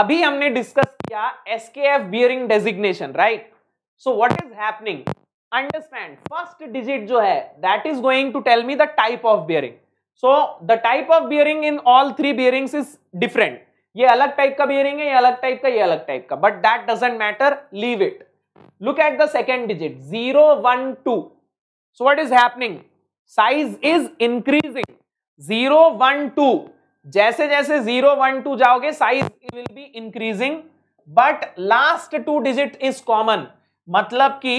अभी हमने डिस्कस किया SKF F bearing designation right so what is happening understand first digit जो है that is going to tell me the type of bearing so the type of bearing in all three bearings is different ये अलग टाइप का बियरिंग है ये अलग टाइप का ये अलग टाइप का but that doesn't matter leave it look at the second digit zero one two so what is happening size is increasing zero one two जैसे जैसे जीरो वन टू जाओगे size will be increasing but last two digit is common मतलब कि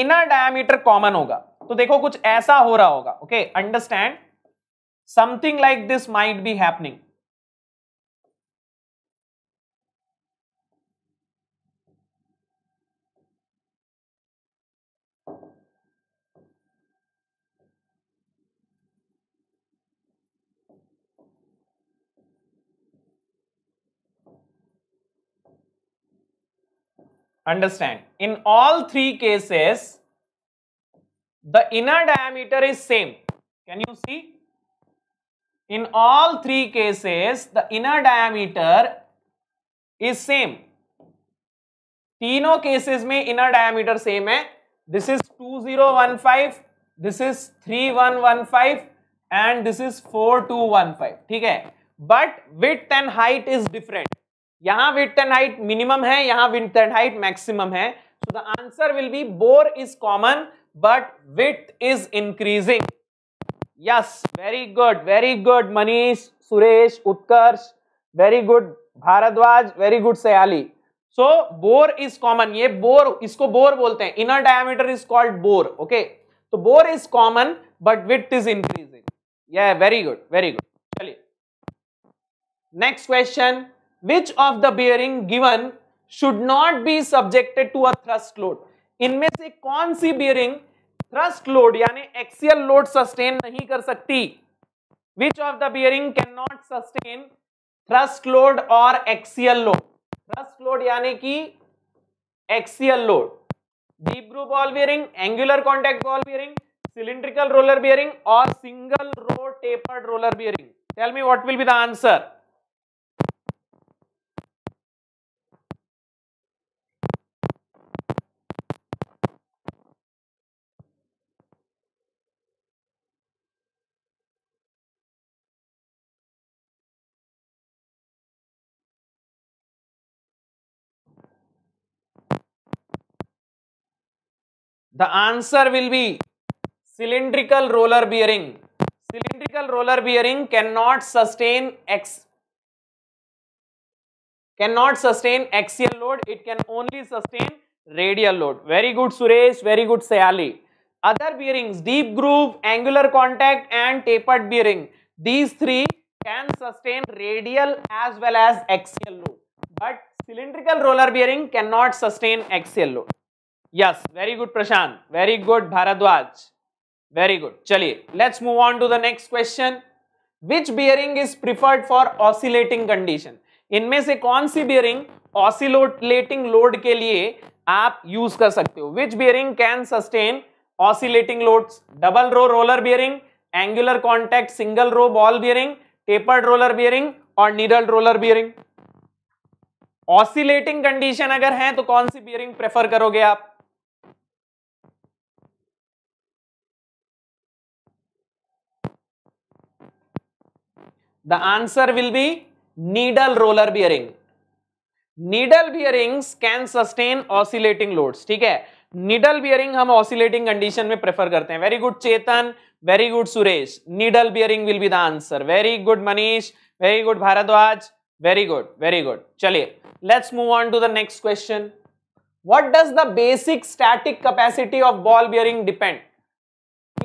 इनर डायमीटर कॉमन होगा तो देखो कुछ ऐसा हो रहा होगा okay understand something like this might be happening understand in all three cases the inner diameter is same can you see in all three cases the inner diameter is same तीनों केसेस में इनर डायमीटर सेम है this is 2015 this is 3115 and this is 4215 ठीक है but width and height is different यहां हाइट मिनिमम है यहां हाइट मैक्सिमम है so the answer will be bore is common but width is increasing yes very good very good Manish Suresh Utkarsh very good Bhardwaj very good Sayali so bore is common ये बोर इसको बोर बोलते हैं inner diameter is called bore okay तो bore is common but width is increasing very good very good चलिए next question which of the bearing given should not be subjected to a thrust load इनमें से कौन सी बियरिंग थ्रस्ट लोड यानी एक्सियल लोड सस्टेन नहीं कर सकती which of the bearing can not sustain thrust load और एक्सियल लोड थ्रस्ट लोड यानी कि axial load deep Bru ball bearing angular contact ball bearing cylindrical roller bearing और single row tapered roller bearing tell me what will be the answer The answer will be cylindrical roller bearing. Cylindrical roller bearing cannot sustain X cannot sustain axial load. It can only sustain radial load. Very good Suresh, very good Sayali. Other bearings, deep groove, angular contact and tapered bearing. These three can sustain radial as well as axial load. But cylindrical roller bearing cannot sustain axial load. Yes very good Prashant very good Bhardwaj very good चलिए let's move on to the next question which bearing is preferred for oscillating condition इनमें से कौन सी बियरिंग ऑसिलोटलेटिंग लोड के लिए आप यूज कर सकते हो which bearing can sustain oscillating load double row roller bearing angular contact single row ball bearing tapered roller bearing और needle roller bearing oscillating condition अगर है तो कौन सी बियरिंग प्रेफर करोगे आप the answer will be needle roller bearing needle bearings can sustain oscillating loads ठीक है नीडल बियरिंग हम ऑसिलेटिंग कंडीशन में प्रेफर करते हैं very good Chetan very good Suresh needle bearing will be the answer very good Manish very good Bhardwaj very good very good चलिए let's move on to the next question what does the basic static capacity of ball bearing depend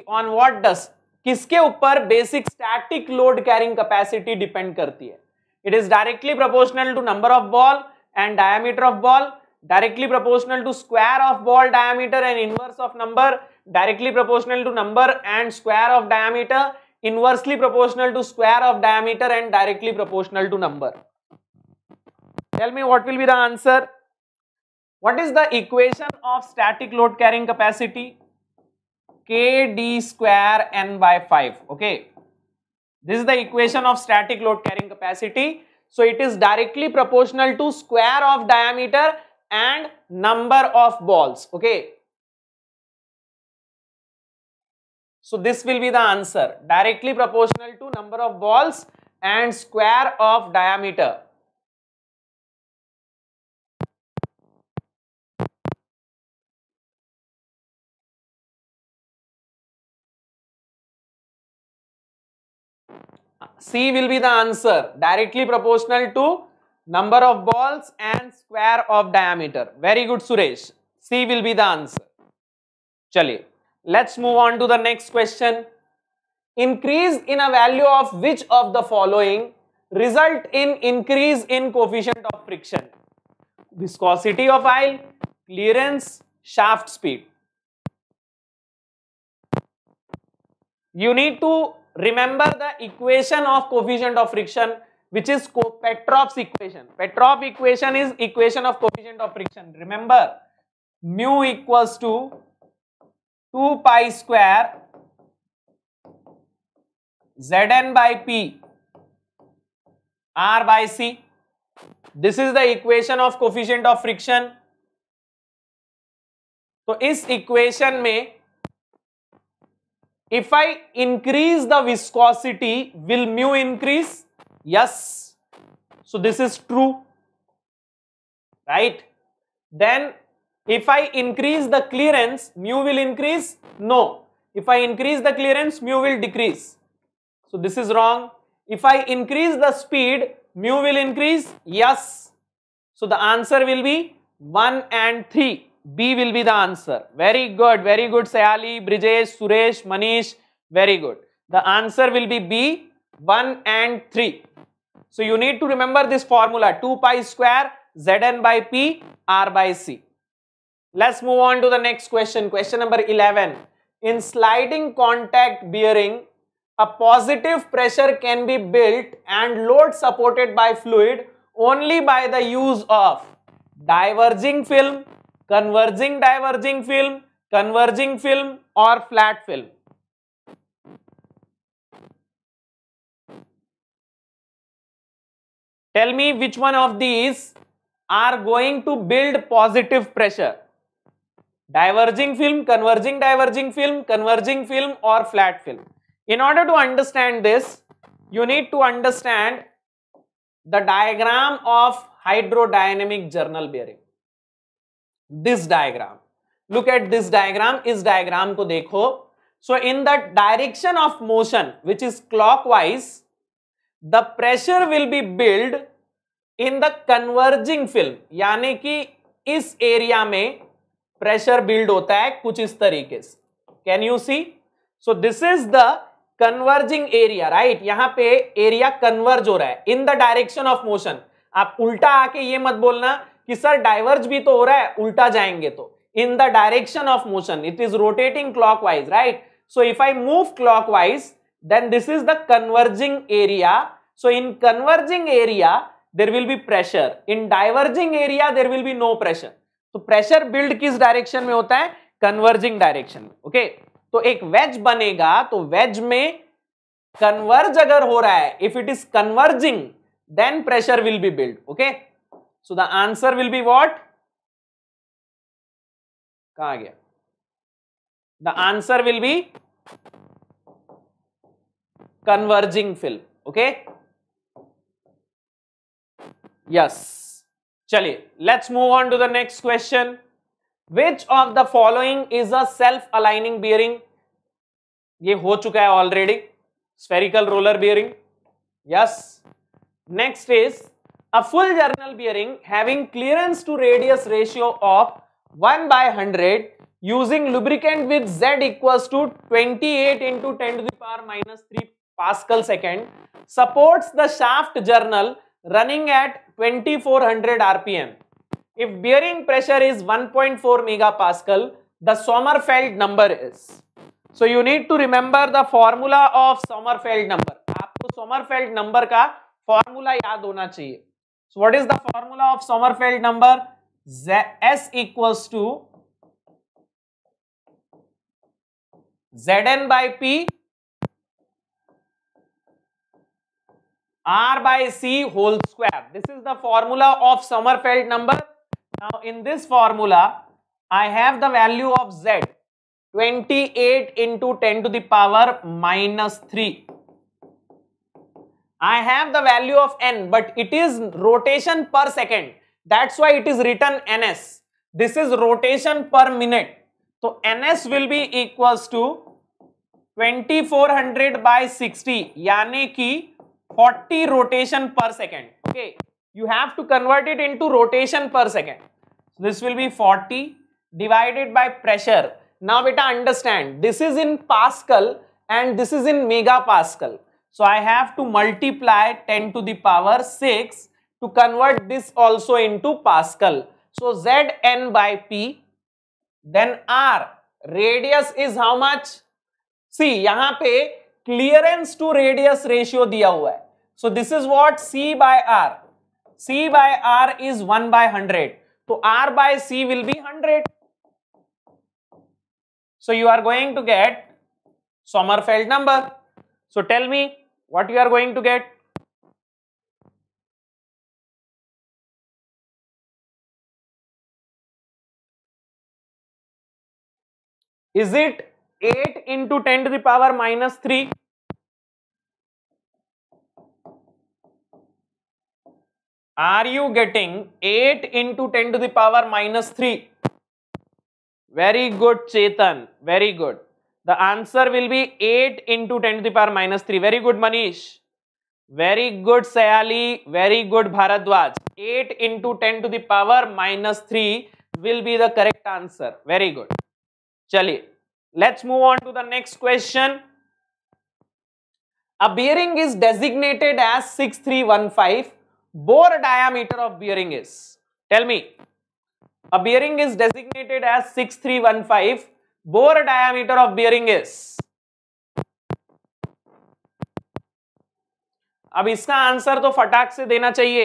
on what does किसके ऊपर basic static load carrying capacity depend करती है it is directly proportional to number of ball and diameter of ball directly proportional to square of ball diameter and inverse of number directly proportional to number and square of diameter inversely proportional to square of diameter and directly proportional to number tell me what will be the answer what is the equation of static load carrying capacity kd square n by 5 okay this is the equation of static load carrying capacity so it is directly proportional to square of diameter and number of balls okay so this will be the answer directly proportional to number of balls and square of diameter C will be the answer directly proportional to number of balls and square of diameter. Very good Suresh. C will be the answer. Chali, Let's move on to the next question. Increase in a value of which of the following result in increase in coefficient of friction? Viscosity of aisle, clearance, shaft speed. You need to remember the equation of coefficient of friction which is Petrov's equation. Petrov equation is equation of coefficient of friction. Remember mu equals to 2 pi square Zn by P R by C. This is the equation of coefficient of friction. So, this equation may if I increase the viscosity, will mu increase? Yes. So this is true. Right? Then if I increase the clearance, mu will increase? No. If I increase the clearance, mu will decrease. So this is wrong. If I increase the speed, mu will increase? Yes. So the answer will be 1 and 3. B will be the answer. Very good, very good Sayali, Brijesh, Suresh, Manish, very good. The answer will be B, 1 and 3. So you need to remember this formula 2 pi square Zn by P R by C. Let's move on to the next question. Question number 11. In sliding contact bearing, a positive pressure can be built and load supported by fluid only by the use of diverging film, converging diverging film, converging film or flat film. Tell me which one of these are going to build positive pressure. Diverging film, converging diverging film, converging film or flat film. In order to understand this, you need to understand the diagram of hydrodynamic journal bearing. This diagram look at this diagram इस डायग्राम को देखो so in the direction of motion which is clockwise the pressure will be build in the converging film यानी कि इस एरिया में प्रेशर बिल्ड होता है कुछ इस तरीके से can you see so this is the converging area right यहां पे एरिया कन्वर्ज हो रहा है in the direction of motion आप उल्टा आके ये मत बोलना कि सर डाइवर्ज भी तो हो रहा है उल्टा जाएंगे तो in the direction of motion it is rotating clockwise right so if i move clockwise then this is the converging area so in converging area there will be pressure in diverging area there will be no pressure तो प्रेशर बिल्ड किस डायरेक्शन में होता है कन्वर्जिंग डायरेक्शन में ओके तो एक वेज बनेगा तो वेज में कन्वर्ज अगर हो रहा है if it is converging then pressure will be build okay so the answer will be what कहा गया the answer will be converging film okay yes चलिए let's move on to the next question which of the following is a self aligning bearing ये हो चुका है already spherical roller bearing yes next is a full journal bearing having clearance to radius ratio of 1 by 100 using lubricant with Z equals to 28 into 10 to the power minus 3 Pascal second supports the shaft journal running at 2400 RPM. If bearing pressure is 1.4 megapascal, the Sommerfeld number is. So you need to remember the formula of Sommerfeld number. आपको Sommerfeld number का formula याद होना चाहिए. So, what is the formula of Sommerfeld number? Z S equals to Zn by P R by C whole square. This is the formula of Sommerfeld number. Now, in this formula, I have the value of Z 28 into 10 to the power minus 3 I have the value of n, but it is rotation per second. That's why it is written ns. This is rotation per minute. So ns will be equals to 2400 by 60, यानी 40 rotation per second. Okay, you have to convert it into rotation per second. So this will be 40 divided by pressure. Now, beta understand this is in Pascal and this is in megapascal. So I have to multiply 10 to the power 6 to convert this also into Pascal. So Zn by P, then R, radius is how much? See, यहाँ पे clearance to radius ratio दिया So this is what C by R. C by R is 1 by 100. So R by C will be 100. So you are going to get Sommerfeld number. So tell me what you are going to get? Is it 8 into 10 to the power minus 3? Are you getting 8 into 10 to the power minus 3? Very good, Chetan. Very good. The answer will be 8 into 10 to the power minus 3. Very good, Manish. Very good, Sayali. Very good, Bharadwaj. 8 into 10 to the power minus 3 will be the correct answer. Very good. Chali. Let's move on to the next question. A bearing is designated as 6315. Bore diameter of bearing is. Tell me. A bearing is designated as 6315. bore diameter of bearing is अब इसका आंसर तो फटाक से देना चाहिए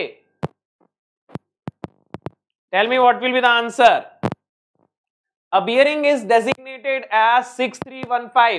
tell me what will be the answer a bearing is designated as 6315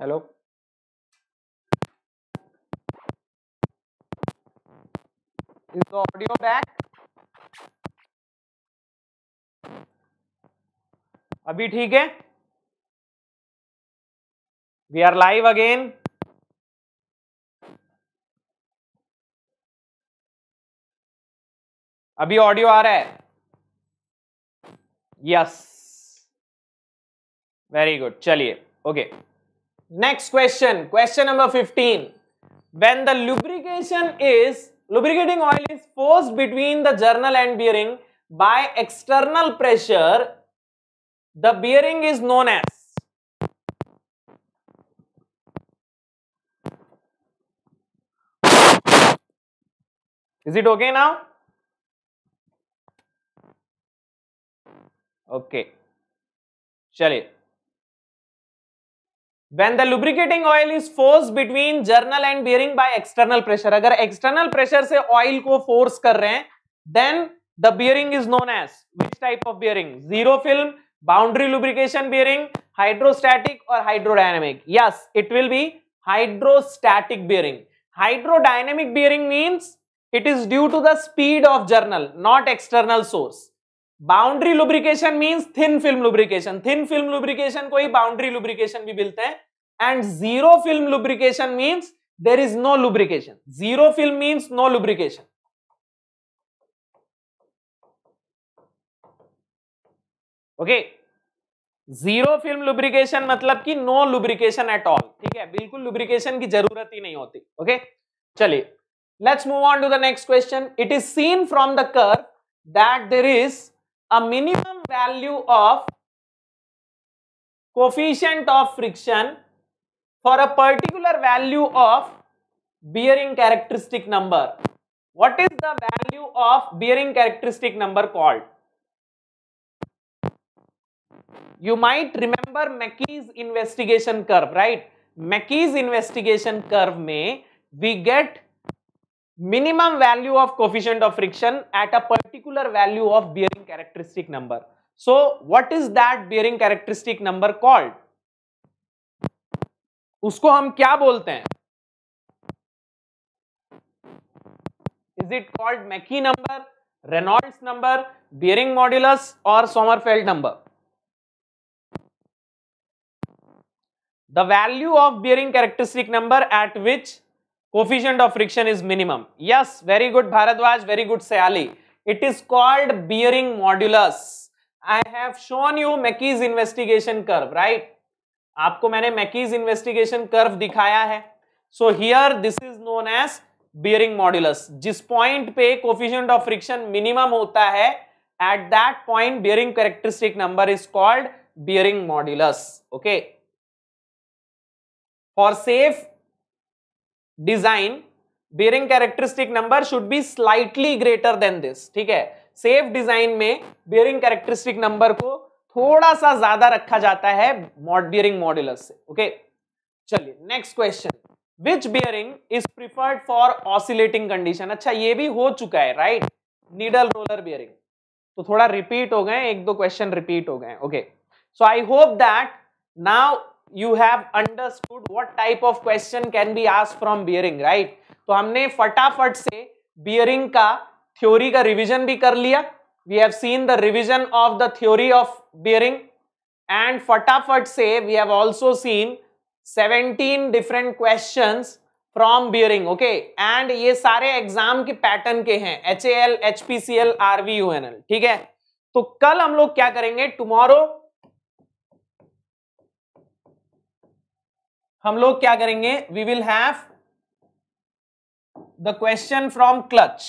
hello is the audio back अभी ठीक है वी आर लाइव अगेन अभी ऑडियो आ रहा है यस वेरी गुड चलिए okay okay. Next question, question number 15. When the lubrication is, lubricating oil is forced between the journal and bearing by external pressure, the bearing is known as. Is it okay now? Okay. Shall it? when the lubricating oil is forced between journal and bearing by external pressure agar external pressure से oil को force कर then the bearing is known as which type of bearing zero film boundary lubrication bearing hydrostatic or hydrodynamic yes it will be hydrostatic bearing hydrodynamic bearing means it is due to the speed of journal not external source boundary lubrication means thin film lubrication thin film lubrication को ही बाउंड्री लुब्रिकेशन भी मिलते हैं and zero film lubrication means there is no lubrication zero film means no lubrication okay zero film lubrication मतलब कि नो लुब्रिकेशन एट ऑल ठीक है बिल्कुल लुब्रिकेशन की जरूरत ही नहीं होती ओके चलिए let's move on to the next question it is seen from the curve that there is a minimum value of coefficient of friction for a particular value of bearing characteristic number. What is the value of bearing characteristic number called? You might remember Mackey's investigation curve, right? Mackey's investigation curve may we get minimum value of coefficient of friction at a particular value of bearing characteristic number. So, what is that bearing characteristic number called? Usko hum kya bolte hain? Is it called Mackey number, Reynolds number, bearing modulus or Sommerfeld number? The value of bearing characteristic number at which coefficient of friction is minimum yes very good Bhardwaj very good Sayali it is called bearing modulus I have shown you mckee's investigation curve right आपको मैंने मैकीज इन्वेस्टिगेशन कर्व दिखाया है so here this is known as bearing modulus जिस पॉइंट पे कोफिशियंट ऑफ फ्रिक्शन मिनिमम होता है at that point bearing characteristic number is called bearing modulus okay for safe design bearing characteristic number should be slightly greater than this ठीक है सेफ डिजाइन में बियरिंग कैरेक्टरिस्टिक नंबर को थोड़ा सा ज्यादा रखा जाता है मॉड बियरिंग मॉड्यूलस से ओके चलिए next question which bearing is preferred for oscillating condition अच्छा ये भी हो चुका है राइट नीडल रोलर बियरिंग तो थोड़ा रिपीट हो गए एक दो क्वेश्चन रिपीट हो गए okay so I hope that now you have understood what type of question can be ask from bearing right तो हमने फटाफट से बियरिंग का थ्योरी का रिवीजन भी कर लिया we have seen the revision of the theory of bearing and फटाफट से we have also seen 17 different questions from bearing okay and ये सारे एग्जाम के पैटर्न के हैं H A L H P C L R V U N L ठीक है तो कल हम लोग क्या करेंगे टुमारो हम लोग क्या करेंगे we will have the question from clutch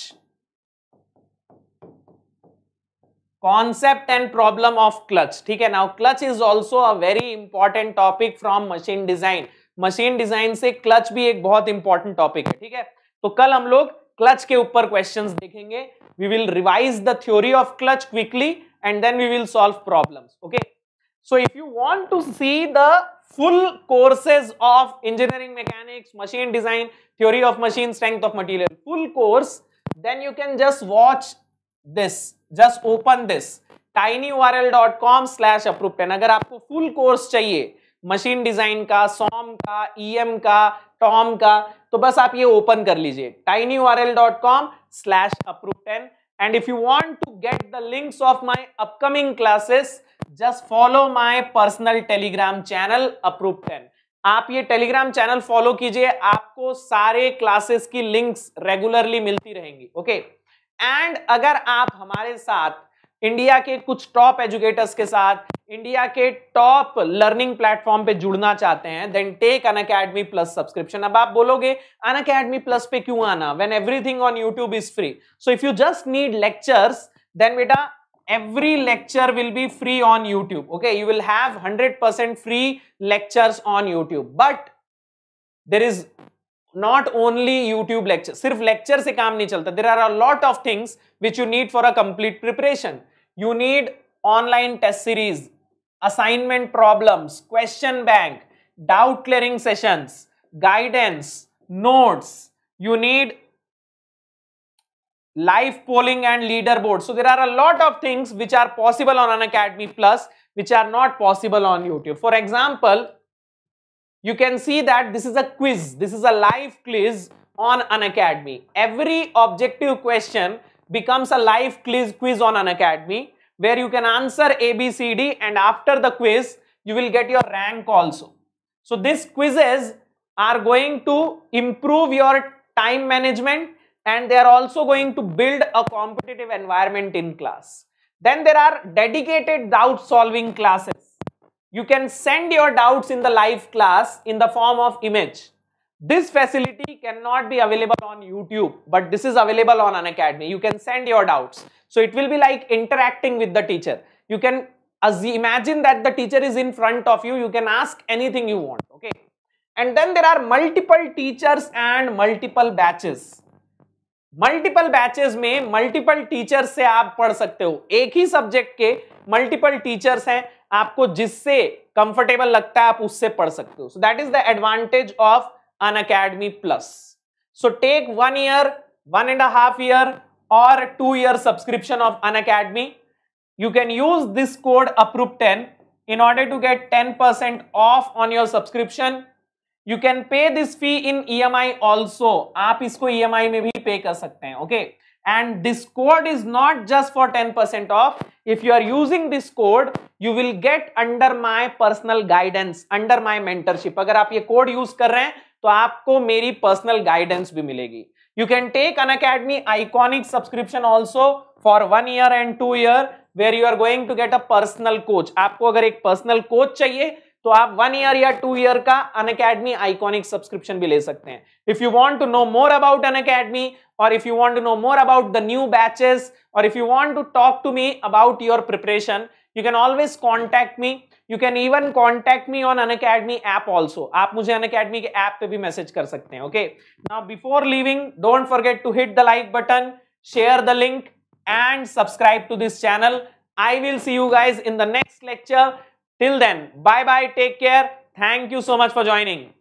concept and problem of clutch ठीक है now clutch is also a very important topic from machine design machine design से क्लच भी एक बहुत इंपॉर्टेंट टॉपिक है ठीक है तो कल हम लोग क्लच के ऊपर क्वेश्चन देखेंगे we will revise the theory of clutch quickly and then we will solve problem okay so if you want to see the full courses of engineering mechanics machine design theory of machine strength of material full course then you can just watch this just open this dot com slash approve approved अगर आपको फुल कोर्स चाहिए मशीन डिजाइन का सॉम का ई e एम का टॉम का तो बस आप ये ओपन कर लीजिए tiny L dot com slash approve approved and if you want to get the links of my upcoming classes just follow my personal Telegram channel approve ten आप ये टेलीग्राम चैनल फॉलो कीजिए आपको सारे क्लासेस की लिंक्स रेगुलरली मिलती रहेंगी ओके एंड अगर आप हमारे साथ इंडिया के कुछ टॉप एजुकेटर्स के साथ इंडिया के टॉप लर्निंग प्लेटफॉर्म पे जुड़ना चाहते हैं then take Unacademy plus subscription अब आप बोलोगे अन अकेडमी प्लस पे क्यों आना when everything on YouTube is free so if you just need lectures then बेटा every lecture will be free on YouTube. Okay, you will have 100% free lectures on YouTube. But there is not only YouTube lecture. Sirf lecture se काम nahi chalta. There are a lot of things which you need for a complete preparation. You need online test series, assignment problems, question bank, doubt clearing sessions, guidance, notes. You need live polling and leaderboard. So there are a lot of things which are possible on an Academy Plus which are not possible on YouTube. For example, you can see that this is a quiz. This is a live quiz on an Academy. Every objective question becomes a live quiz quiz on Academy where you can answer A, B, C, D and after the quiz you will get your rank also. So these quizzes are going to improve your time management and they are also going to build a competitive environment in class. Then there are dedicated doubt solving classes. You can send your doubts in the live class in the form of image. This facility cannot be available on YouTube, but this is available on an academy. You can send your doubts. So it will be like interacting with the teacher. You can imagine that the teacher is in front of you. You can ask anything you want. Okay. And then there are multiple teachers and multiple batches multiple batches में मल्टीपल टीचर से आप पढ़ सकते हो एक ही सब्जेक्ट के मल्टीपल टीचर्स हैं आपको जिससे कंफर्टेबल लगता है आप उससे पढ़ सकते हो so that is the advantage of Unacademy plus so take one year one and half year और two year subscription of Unacademy you use this code approve ten in order to get ten percent off on your subscription you can pay this fee in E M I also आप इसको ई एम आई में भी पे कर सकते हैं okay and this code is not just for ten percent off if you are using this code you will get under my personal guidance under my mentorship अगर आप ये कोड यूज कर रहे हैं तो आपको मेरी पर्सनल गाइडेंस भी मिलेगी you can take Unacademy iconic subscription also for one year and two year where you are going to get a personal coach आपको अगर एक पर्सनल कोच चाहिए तो आप वन ईयर या टू ईयर का अन अकेडमी आइकॉनिक सब्सक्रिप्शन भी ले सकते हैं if you want to know more about Unacademy और if you want to know more about the new batches और if you want to talk to me about your preparation you can always contact me you can even contact me on Unacademy app also आप मुझे अन अकेडमी के ऐप पे भी मैसेज कर सकते हैं okay now before leaving don't forget to hit the like button share the link and subscribe to this channel I will see you guys in the next lecture Till then, bye bye, take care. Thank you so much for joining.